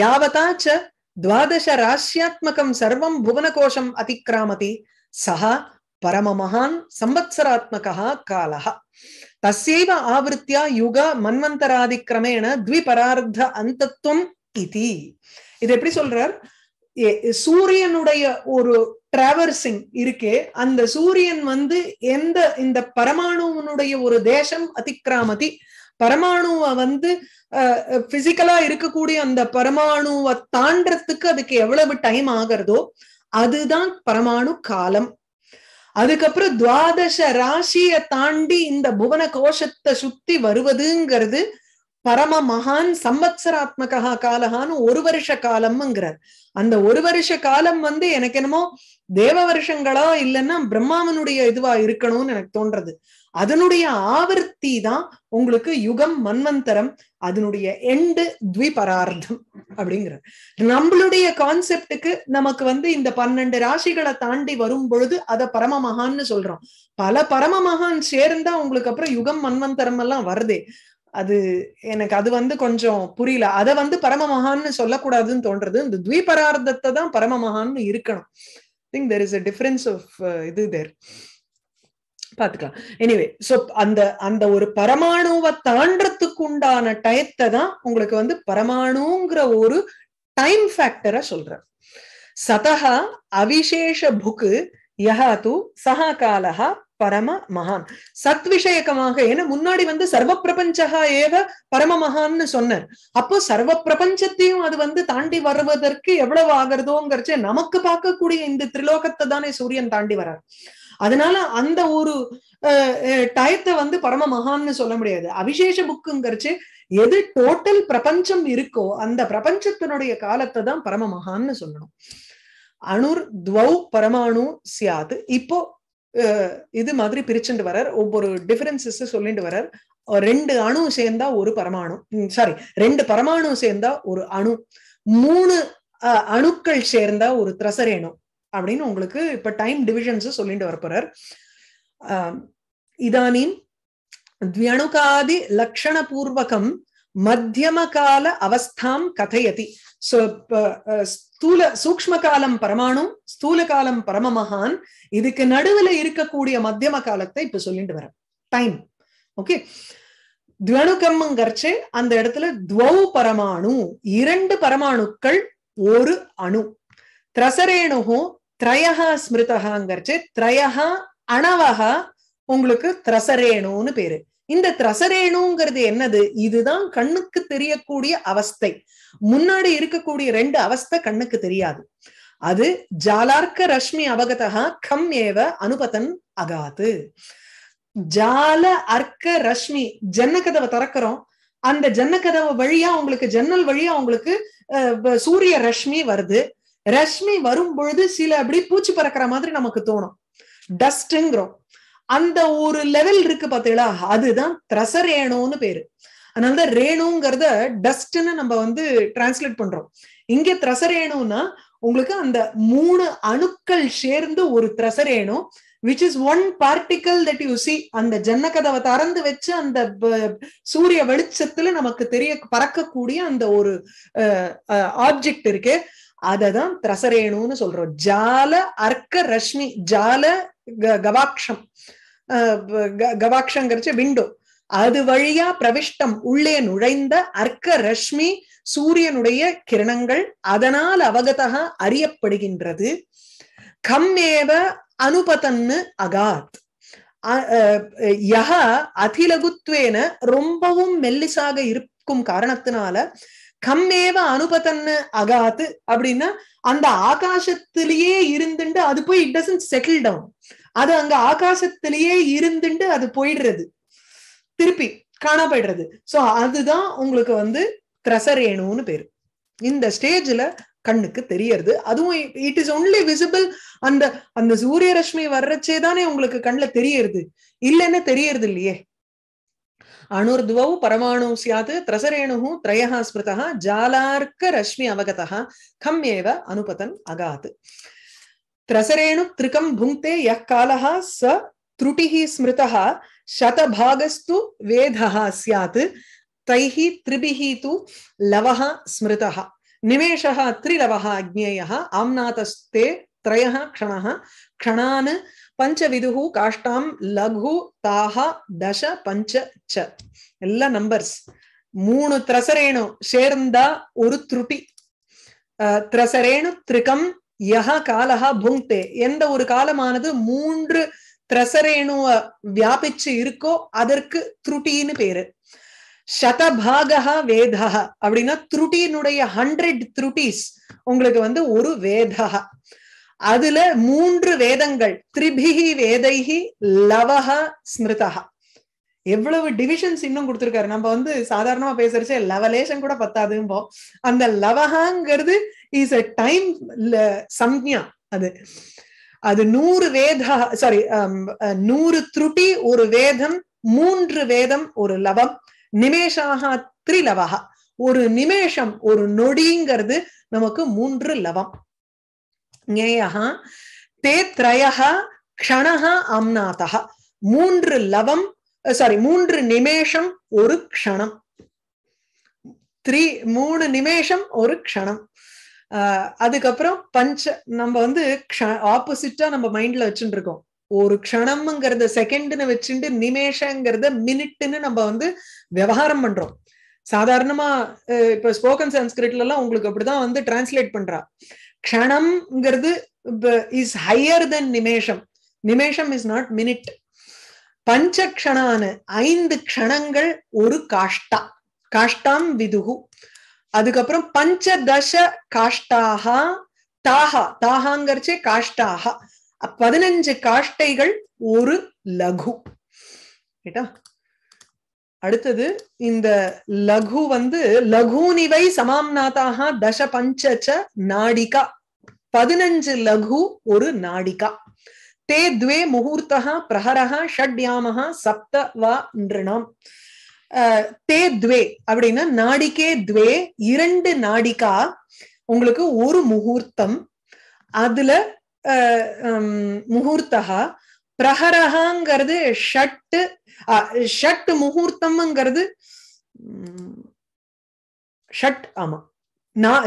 यावता च द्वादशराश्यात्मकं सर्वं भुवनकोशम् अतिक्रामति सः परममहान् संवत्सरात्मकः कालः तस्यैव आवृत्त्या युग मन्वन्तरादिक्रमेण द्विपरार्ध अन्तत्वम् इति இது எப்படி சொல்றார் சூரியனுடைய ஒரு டிராவர்சிங் இருக்கே அந்த சூரியன் வந்து எந்த இந்த பரமாணுவனுடைய ஒரு தேசம் அதிக்கிராமதி பரமாணுவை வந்து பிசிக்கலா இருக்கக்கூடிய அந்த பரமாணுவை தாண்டறதுக்கு அதுக்கு எவ்வளவு டைம் ஆகிறதோ அதுதான் பரமாணு காலம் அதுக்கப்புறம் துவாதச ராசியை தாண்டி இந்த புவன கோஷத்தை சுத்தி வருவதுங்கிறது பரம மகான் சம்பத்சராத்மகா காலகான்னு ஒரு வருஷ காலம்ங்கிறார் அந்த ஒரு வருஷ காலம் வந்து எனக்கு என்னமோ தேவ வருஷங்களா இல்லைன்னா பிரம்மாவனுடைய இதுவா இருக்கணும்னு எனக்கு தோன்றது அதனுடைய ஆவர்த்தி தான் உங்களுக்கு யுகம் மன்வந்தரம் அதனுடைய எண்டு த்விபரார்த்தம் அப்படிங்கிற நம்மளுடைய கான்செப்டுக்கு நமக்கு வந்து இந்த பன்னெண்டு ராசிகளை தாண்டி வரும் பொழுது அதை மகான்னு சொல்றோம் பல பரம மகான் சேர்ந்தா உங்களுக்கு அப்புறம் யுகம் மன்வந்தரம் எல்லாம் வருதே அது எனக்கு அது வந்து கொஞ்சம் புரியல அத வந்து பரம மகான்னு சொல்லக்கூடாதுன்னு தோன்றது இந்த துவிபரார்த்தத்தை தான் பரம மகான்னு இருக்கணும் think there is a difference of இது தேர் பாத்துக்கலாம் எனிவே சோ அந்த அந்த ஒரு பரமாணுவை தாண்டறதுக்கு உண்டான டயத்தை தான் உங்களுக்கு வந்து பரமாணுங்கிற ஒரு டைம் ஃபேக்டரை சொல்ற சதஹா அவிசேஷ புக்கு யஹா தூ சகா காலஹா பரம மகான் சத் விஷயக்கமாக ஏன்னா முன்னாடி வந்து சர்வ பிரபஞ்சகா ஏவ பரம மகான்னு சொன்னார் அப்போ சர்வ பிரபஞ்சத்தையும் அது வந்து தாண்டி வருவதற்கு எவ்வளவு ஆகிறதோங்கிறச்ச நமக்கு பார்க்கக்கூடிய இந்த திரிலோகத்தை தானே சூரியன் தாண்டி வரார் அதனால அந்த ஒரு டயத்தை வந்து பரம மகான்னு சொல்ல முடியாது அவிசேஷ புக்குங்கிறச்சு எது டோட்டல் பிரபஞ்சம் இருக்கோ அந்த பிரபஞ்சத்தினுடைய காலத்தை தான் பரம மகான்னு சொல்லணும் அணுர் துவ் பரமாணு சியாது இப்போ இது மாதிரி பிரிச்சுட்டு வரார் ஒவ்வொரு டிஃபரன்சஸ் சொல்லிட்டு வரார் ரெண்டு அணு சேர்ந்தா ஒரு பரமாணு சாரி ரெண்டு பரமாணு சேர்ந்தா ஒரு அணு மூணு அணுக்கள் சேர்ந்தா ஒரு திரசரேணு அப்படின்னு உங்களுக்கு இப்ப டைம் டிவிஷன்ஸ் சொல்லிட்டு வரப்போறார் இதானீம் த்வியணுகாதி லக்ஷணபூர்வகம் மத்தியம கால அவஸ்தாம் கதையதி ஸ்தூல சூக்ம காலம் பரமாணும் ஸ்தூல காலம் பரமமகான் இதுக்கு நடுவுல இருக்கக்கூடிய மத்தியம காலத்தை இப்ப சொல்லிட்டு வரேன் டைம் ஓகே துவணுக்கம்ங்கிறச்சு அந்த இடத்துல துவௌ பரமாணு இரண்டு பரமாணுக்கள் ஒரு அணு திரசரேணுகோ திரயகா ஸ்மிருதகாங்கிறச்சு திரயகா அணவகா உங்களுக்கு திரசரேணுன்னு பேரு இந்த திரசரேணுங்கிறது என்னது இதுதான் கண்ணுக்கு தெரியக்கூடிய அவஸ்தை முன்னாடி இருக்கக்கூடிய ரெண்டு அவஸ்தை கண்ணுக்கு தெரியாது அது ஜாலார்க்க ரஷ்மி அவகதா கம் ஏவ அனுபதன் அகாது ஜால அர்க்க ரஷ்மி ஜன்ன கதவை திறக்கிறோம் அந்த ஜன்ன கதவை வழியா உங்களுக்கு ஜன்னல் வழியா உங்களுக்கு சூரிய ரஷ்மி வருது ரஷ்மி வரும் பொழுது சில அப்படி பூச்சி பறக்கிற மாதிரி நமக்கு தோணும் டஸ்ட்ங்கிறோம் அந்த ஒரு லெவல் இருக்கு பாத்தீங்களா அதுதான் திரச ரேணுன்னு பேரு தான் ரேணுங்கிறத டஸ்ட்னு நம்ம வந்து டிரான்ஸ்லேட் பண்றோம் இங்க திரசரேணுன்னா உங்களுக்கு அந்த மூணு அணுக்கள் சேர்ந்து ஒரு திரசரேனும் which is one particle that you see அந்த ஜன்னகதவை திறந்து வச்சு அந்த சூரிய வெளிச்சத்துல நமக்கு தெரிய பறக்கக்கூடிய அந்த ஒரு ஆப்ஜெக்ட் இருக்கு அததான் திரசரேணுன்னு சொல்றோம் ஜால அர்க்க ரஷ்மி ஜால கவாக்ஷம் கவாக்ஷங்கிறச்சு விண்டோ அது வழியா பிரவிஷ்டம் உள்ளே நுழைந்த அர்க்க ரஷ்மி சூரியனுடைய கிரணங்கள் அதனால் அவகதாக அறியப்படுகின்றது கம்மேவ அனுபதன்னு அகாத் யக அதிலகுத்வேன ரொம்பவும் மெல்லிசாக இருக்கும் காரணத்தினால கம்மேவ அனுபதன்னு அகாத்து அப்படின்னா அந்த ஆகாசத்திலேயே இருந்துட்டு அது போய் இட் டசன் செட்டில் டவுன் அது அங்க ஆகாசத்திலேயே இருந்துட்டு அது போயிடுறது திருப்பி காணா போயிடுறது ஸோ அதுதான் உங்களுக்கு வந்து திரசரேணுன்னு பேரு இந்த ஸ்டேஜ்ல கண்ணுக்கு தெரியறது அதுவும் இட் இஸ் ஒன்லி விசிபிள் அந்த அந்த சூரிய ரஷ்மி வர்றச்சே தானே உங்களுக்கு கண்ணுல தெரியறது இல்லைன்னு தெரியறது இல்லையே அனுர்துவவு பரமாணு சியாது திரசரேணு திரயா ஸ்மிருதா ஜாலார்க்க ரஷ்மி அவகதா கம் ஏவ அனுபதன் அகாத் திரசரேணு திருக்கம் புங்கே யக் காலஹா ச त्रुटिः स्मृतः शतभागस्तु वेदः स्यात् तैः त्रिभिः तु लवः स्मृतः निमेषः त्रिलवः ज्ञेयः आम्नातस्ते त्रयः क्षणः क्षणान् பஞ்சவிதுகு காஷ்டாம் லகு தாஹா தச பஞ்ச ச எல்லாம் நம்பர்ஸ் மூணு திரசரேணு சேர்ந்தா ஒரு திருட்டி திரசரேணு திரிகம் யஹ காலஹா புங்க்தே எந்த ஒரு காலமானது மூன்று பிரசரேணுவ வியாபிச்சு இருக்கோ அதற்கு த்ருட்டின்னு பேரு சதபாகா வேதா அப்படின்னா த்ருட்டியினுடைய ஹண்ட்ரட் த்ருட்டிஸ் உங்களுக்கு வந்து ஒரு வேதா அதுல மூன்று வேதங்கள் திரிபிகி வேதைஹி லவஹ ஸ்மிருதா எவ்வளவு டிவிஷன்ஸ் இன்னும் கொடுத்துருக்காரு நம்ம வந்து சாதாரணமா பேசுறச்சே லவலேஷன் கூட பத்தாதும்போம் அந்த லவஹாங்கிறது இஸ் அ டைம் சம்யா அது அது நூறு வேத சாரி um, நூறு திருட்டி ஒரு வேதம் மூன்று வேதம் ஒரு லவம் நிமேஷாக த்ரிலவாக ஒரு நிமேஷம் ஒரு நொடிங்கிறது நமக்கு மூன்று லவம் தே திரயக க்ஷணக மூன்று லவம் சாரி மூன்று நிமேஷம் ஒரு க்ஷணம் த்ரீ மூணு நிமேஷம் ஒரு க்ஷணம் அதுக்கப்புறம் பஞ்ச நம்ம வந்து ஆப்போசிட்டா நம்ம மைண்ட்ல வச்சுட்டு இருக்கோம் ஒரு க்ஷணம்ங்கிறத செகண்ட்னு வச்சுட்டு நிமேஷங்கிறத மினிட்டுன்னு நம்ம வந்து விவகாரம் பண்றோம் சாதாரணமா இப்ப ஸ்போக்கன் சன்ஸ்கிரிட்ல எல்லாம் உங்களுக்கு அப்படிதான் வந்து டிரான்ஸ்லேட் பண்றா க்ஷணம்ங்கிறது இஸ் ஹையர் தென் நிமேஷம் நிமேஷம் இஸ் நாட் மினிட் பஞ்ச கஷணான ஐந்து க்ஷணங்கள் ஒரு காஷ்டா காஷ்டாம் விதுகு அதுக்கப்புறம் பஞ்சதச காஷ்டாக தாகா தாகாங்கிறச்சே காஷ்டாக பதினஞ்சு காஷ்டைகள் ஒரு லகு கேட்டா அடுத்தது இந்த லகு வந்து லகுனிவை சமாம்நாதாக தச பஞ்ச நாடிகா பதினஞ்சு லகு ஒரு நாடிகா தே துவே முகூர்த்தா பிரஹரா ஷட்யாமஹா சப்த வா நிருணாம் தே துவே அப்படின்னா நாடிக்கே துவே இரண்டு நாடிக்கா உங்களுக்கு ஒரு முகூர்த்தம் அதுல முகூர்த்தகா பிரஹரகாங்கிறது ஷட்டு ஷட் முகூர்த்தம்ங்கிறது ஷட் ஆமா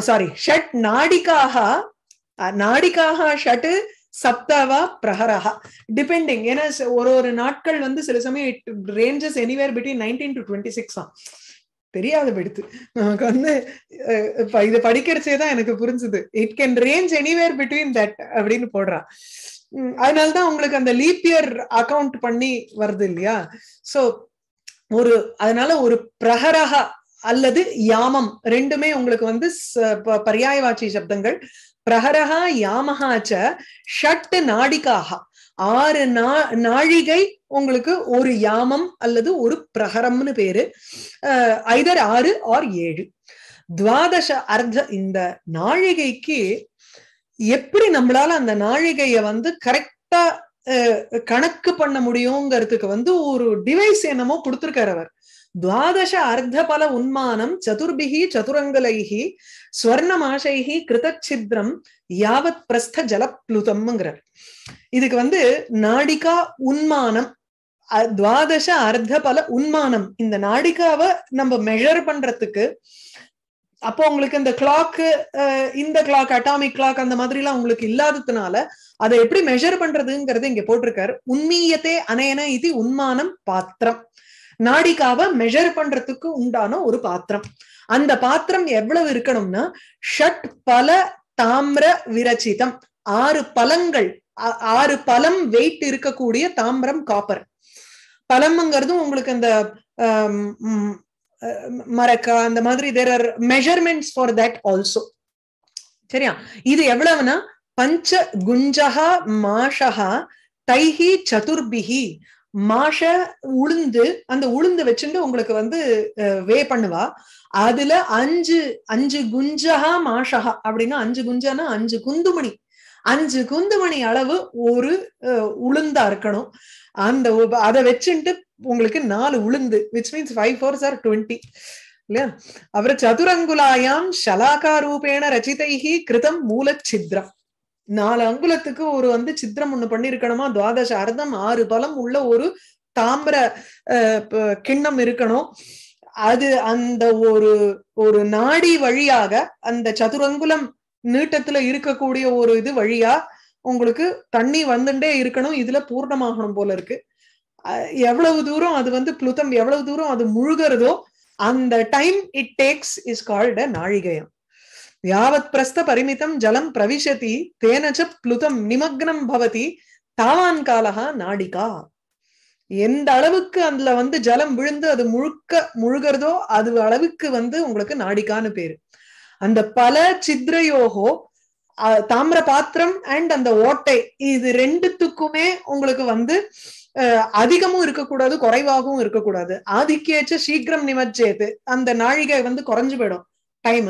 சாரி ஷட் நாடிக்காக நாடிக்காக ஷட்டு சப்தவா பிரஹரஹா டிபெண்டிங் ஏன்னா ஒரு ஒரு நாட்கள் வந்து சில சமயம் it ranges anywhere between nineteen to twenty six தான் தெரியாத பெடுத்து நமக்கு வந்து இது படிக்கிறச்சே தான் எனக்கு புரிஞ்சுது it can range anywhere between that அப்படின்னு போடுறான் அதனாலதான் உங்களுக்கு அந்த லீப் இயர் அக்கௌண்ட் பண்ணி வருது இல்லையா சோ ஒரு அதனால ஒரு பிரஹரஹா அல்லது யாமம் ரெண்டுமே உங்களுக்கு வந்து பர்யாயவாச்சி சப்தங்கள் பிரஹரஹா யாமஹாச்ச ஷட்டு நாடிக்காக ஆறு நா நாழிகை உங்களுக்கு ஒரு யாமம் அல்லது ஒரு பிரகரம்னு பேரு ஐதர் ஆறு ஆர் ஏழு துவாதச அர்த்த இந்த நாழிகைக்கு எப்படி நம்மளால அந்த நாழிகைய வந்து கரெக்டா கணக்கு பண்ண முடியுங்கிறதுக்கு வந்து ஒரு டிவைஸ் என்னமோ கொடுத்திருக்காரு அவர் துவாதச அர்த்தபல உன்மானம் சதுர்பிகி சதுரங்கலைஹி ஸ்வர்ணமாஷைஹி கிருதச்சித்ரம் யாவத் பிரஸ்த ஜலப்ளுதம்ங்கிறார் இதுக்கு வந்து நாடிகா உன்மானம் துவாதச அர்த்தபல உன்மானம் இந்த நாடிகாவை நம்ம மெஷர் பண்றதுக்கு அப்போ உங்களுக்கு இந்த கிளாக்கு இந்த கிளாக் அட்டாமிக் கிளாக் அந்த மாதிரி எல்லாம் உங்களுக்கு இல்லாததுனால அதை எப்படி மெஷர் பண்றதுங்கிறது இங்க போட்டிருக்காரு உண்மீயத்தே அனையன இது உன்மானம் பாத்திரம் நாடிக்காவை மெஷர் பண்றதுக்கு உண்டான ஒரு பாத்திரம் அந்த பாத்திரம் எவ்வளவு இருக்கணும்னா ஷட் பல தாமிர விரச்சிதம் ஆறு பலங்கள் ஆறு பலம் வெயிட் இருக்கக்கூடிய தாமிரம் காப்பர் பலம்ங்கிறதும் உங்களுக்கு அந்த மரக்கா அந்த மாதிரி there are measurements for that also சரியா இது எவ்வளவுனா பஞ்ச குஞ்சகா மாஷகா தைஹி சதுர்பிஹி மாஷ உளுந்து அந்த உளுந்து வச்சுட்டு உங்களுக்கு வந்து வே பண்ணுவா அதுல அஞ்சு அஞ்சு குஞ்சகா மாஷகா அப்படின்னா அஞ்சு குஞ்சானா அஞ்சு குந்துமணி அஞ்சு குந்துமணி அளவு ஒரு உளுந்தா இருக்கணும் அந்த அதை வச்சுட்டு உங்களுக்கு நாலு உளுந்து which means five fours are twenty இல்லையா அவர் சதுரங்குலாயாம் ஷலாக்கா ரூபேண ரச்சிதைகி கிருதம் மூலச்சித்ரம் நாலு அங்குலத்துக்கு ஒரு வந்து சித்திரம் ஒண்ணு பண்ணிருக்கணுமா துவாதச அர்த்தம் ஆறு பலம் உள்ள ஒரு தாமிர கிண்ணம் இருக்கணும் அது அந்த ஒரு ஒரு நாடி வழியாக அந்த சதுரங்குலம் நீட்டத்துல இருக்கக்கூடிய ஒரு இது வழியா உங்களுக்கு தண்ணி வந்துட்டே இருக்கணும் இதுல பூர்ணமாகணும் போல இருக்கு எவ்வளவு தூரம் அது வந்து புளுத்தம் எவ்வளவு தூரம் அது முழுகிறதோ அந்த time it takes is called நாழிகையம் யாவத் பிரஸ்த பரிமிதம் ஜலம் பிரவிசதி தேனச்ச ப்ளுதம் நிமக்னம் பவதி தாவான் காலகா நாடிகா எந்த அளவுக்கு அதுல வந்து ஜலம் விழுந்து அது முழுக்க முழுகிறதோ அது அளவுக்கு வந்து உங்களுக்கு நாடிகான்னு பேரு அந்த பல சித்ரயோகோ தாமிர பாத்திரம் அண்ட் அந்த ஓட்டை இது ரெண்டுத்துக்குமே உங்களுக்கு வந்து அதிகமும் இருக்கக்கூடாது குறைவாகவும் இருக்கக்கூடாது ஆதிக்கேச்ச சீக்கிரம் நிமச்சேது அந்த நாழிகை வந்து குறைஞ்சு போயிடும் டைம்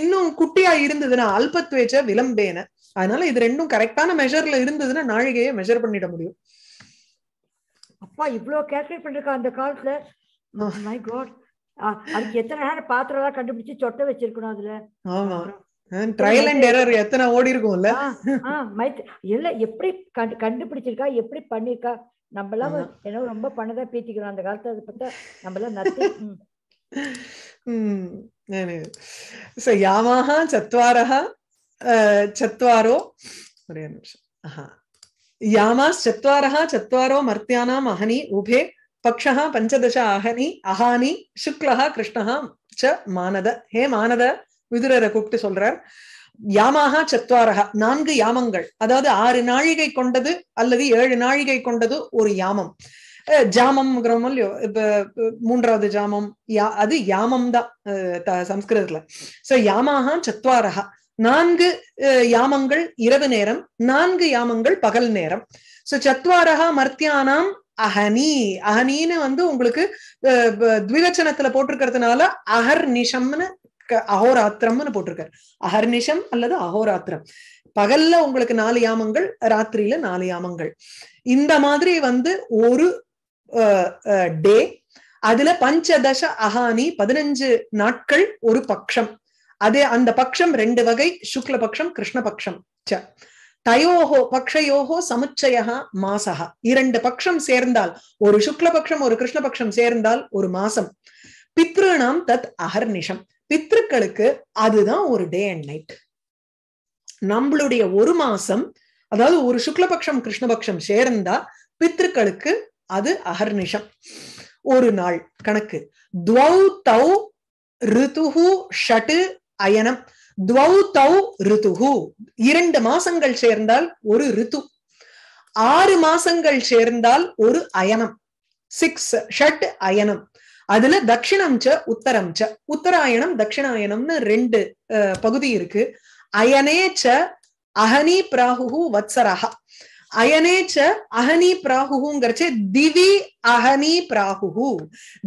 இன்னும் குட்டியா இருந்ததுன்னா அல்பத்வேச்ச விளம்பேன அதனால இது ரெண்டும் கரெக்டான மெஷர்ல இருந்ததுன்னா நாழிகையை மெஷர் பண்ணிட முடியும் அப்பா இவ்வளவு கேல்குலேட் பண்ணிருக்கா அந்த காலத்துல மை காட் அதுக்கு எத்தனை நேரம் பாத்திரம் எல்லாம் கண்டுபிடிச்சு சொட்டை வச்சிருக்கணும் அதுல ஆமா ட்ரையல் அண்ட் எரர் எத்தனை ஓடி இருக்கும்ல மைத் இல்ல எப்படி கண்டுபிடிச்சிருக்கா எப்படி பண்ணிருக்கா நம்ம எல்லாம் ரொம்ப பண்ணதா பீத்திக்கிறோம் அந்த காலத்துல அதை பார்த்தா நம்ம எல்லாம் யாமாக சத்வாரஹ சத்வாரோ ஒரே நிமிஷம் யாமாஸ் சத்வாரஹ சத்வாரோ மர்த்தியானாம் அஹனி உபே பக்ஷः பஞ்சதச அஹனி அஹானி சுக்லஹ கிருஷ்ணஹா ச மானத ஹே மானத விதுரரை கூப்பிட்டு சொல்றார் யாமாக சத்வாரக நான்கு யாமங்கள் அதாவது ஆறு நாழிகை கொண்டது அல்லது ஏழு நாழிகை கொண்டது ஒரு யாமம் ஜாமம்ங்கிறோம் இல்லையோ இப்ப மூன்றாவது ஜாமம் யா அது யாமம் தான் சம்ஸ்கிருதத்துல சோ யாமஹா சத்வாரஹா நான்கு யாமங்கள் இரவு நேரம் நான்கு யாமங்கள் பகல் நேரம் சோ சத்வாரஹா மர்த்தியானாம் அஹனி அஹனின்னு வந்து உங்களுக்கு த்விவச்சனத்துல போட்டிருக்கிறதுனால அஹர் நிஷம்னு அகோராத்திரம்னு போட்டிருக்காரு அஹர்நிஷம் அல்லது அகோராத்திரம் பகல்ல உங்களுக்கு நாலு யாமங்கள் ராத்திரியில நாலு யாமங்கள் இந்த மாதிரி வந்து ஒரு டே அதுல பஞ்சதச அஹானி பதினஞ்சு நாட்கள் ஒரு பக்ஷம் அதே அந்த பக்ஷம் ரெண்டு வகை சுக்ல பக்ஷம் கிருஷ்ண பக்ஷம் தயோகோ பக்ஷயோகோ சமுச்சயா மாசகா இரண்டு பக்ஷம் சேர்ந்தால் ஒரு சுக்லபக்ஷம் ஒரு கிருஷ்ணபக்ஷம் சேர்ந்தால் ஒரு மாசம் பித்ருணாம் தத் அகர்நிஷம் பித்ருக்களுக்கு அதுதான் ஒரு டே அண்ட் நைட் நம்மளுடைய ஒரு மாசம் அதாவது ஒரு சுக்லபக்ஷம் கிருஷ்ணபக்ஷம் சேர்ந்தா பித்ருக்களுக்கு அது அகர்நிஷம் ஒரு நாள் கணக்கு துவௌ தௌ ஷட்டு அயனம் துவௌ தௌ ரிதுஹு இரண்டு மாசங்கள் சேர்ந்தால் ஒரு ரித்து ஆறு மாசங்கள் சேர்ந்தால் ஒரு அயனம் சிக்ஸ் ஷட் அயனம் அதுல தட்சிணம் ச உத்தரம் ச உத்தராயணம் தட்சிணாயணம்னு ரெண்டு பகுதி இருக்கு அயனே ச அகனி பிராகு வத்சரகா அயனே ச அகனி பிராகுங்கிறச்சே திவி அகனி பிராகு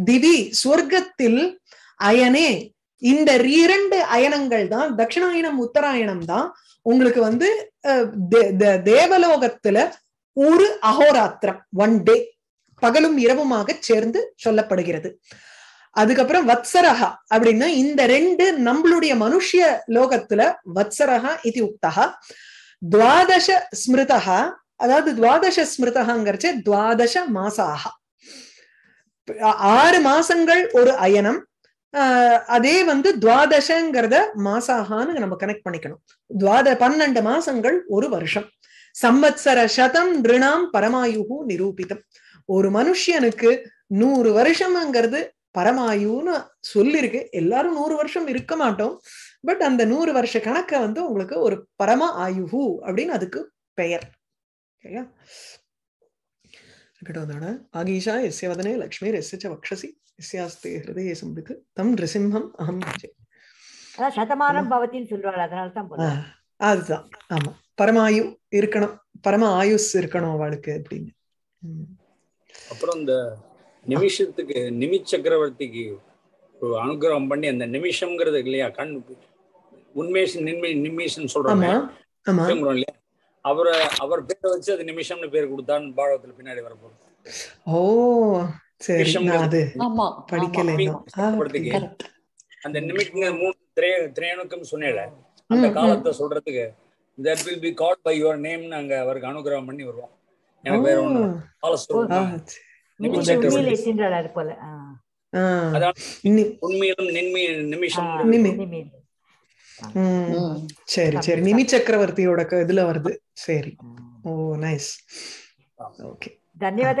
திவி சொர்க்கத்தில் அயனே இந்த இரண்டு அயனங்கள் தான் தட்சிணாயணம் உத்தராயணம் தான் உங்களுக்கு வந்து தேவலோகத்துல ஒரு அகோராத்திரம் ஒன் டே பகலும் இரவுமாக சேர்ந்து சொல்லப்படுகிறது அதுக்கப்புறம் வத்சரகா அப்படின்னா இந்த ரெண்டு நம்மளுடைய மனுஷிய லோகத்துல வத்சரகா இது உக்தகா துவாதச ஸ்மிருதகா அதாவது துவாதச ஸ்மிருதகாங்கிறச்சு துவாதச மாசாக ஆறு மாசங்கள் ஒரு அயனம் அதே வந்து துவாதசங்கிறத மாசாகான்னு நம்ம கனெக்ட் பண்ணிக்கணும் துவாத பன்னெண்டு மாசங்கள் ஒரு வருஷம் சம்பத்சர சதம் ரிணாம் பரமாயுகு நிரூபிதம் ஒரு மனுஷனுக்கு நூறு வருஷம்ங்கிறது பரமாயுன்னு சொல்லிருக்கு எல்லாரும் நூறு வருஷம் இருக்க மாட்டோம் பட் அந்த நூறு வருஷ கணக்கை வந்து உங்களுக்கு ஒரு பரம ஆயுகு அப்படின்னு அதுக்கு பெயர் ശരിയാ அதுதான் ஆமா பரமாயு இருக்கணும் பரம ஆயுஸ் இருக்கணும் அவளுக்கு அப்படின்னு அப்புறம் இந்த நிமிஷத்துக்கு நிமி சக்கரவர்த்திக்கு அனுகிரகம் பண்ணி அந்த நிமிஷம்ங்கிறது இல்லையா கண் உண்மேஷன் நின்மை நிமிஷம் சொல்றாங்க இல்லையா அவரை அவர் பேரை வச்சு அது நிமிஷம்னு பேர் கொடுத்தான்னு பாகவத்துல பின்னாடி வரப்போகுது ஓ அந்த நிமிஷம் மூணு திரே திரேணுக்கும் சொன்னேல அந்த காலத்தை சொல்றதுக்கு that will be caught by your name நாங்க அவருக்கு அனுகிரகம் பண்ணி வருவோம் எனக்கு பேர் ஒண்ணு கால உண்மையிலும் நின்மி நிமிஷம் சரி சரி நிமி சக்கரவர்த்தியோட இதுல வருது சரி ஓ நைஸ் ஓகே தன்யவாத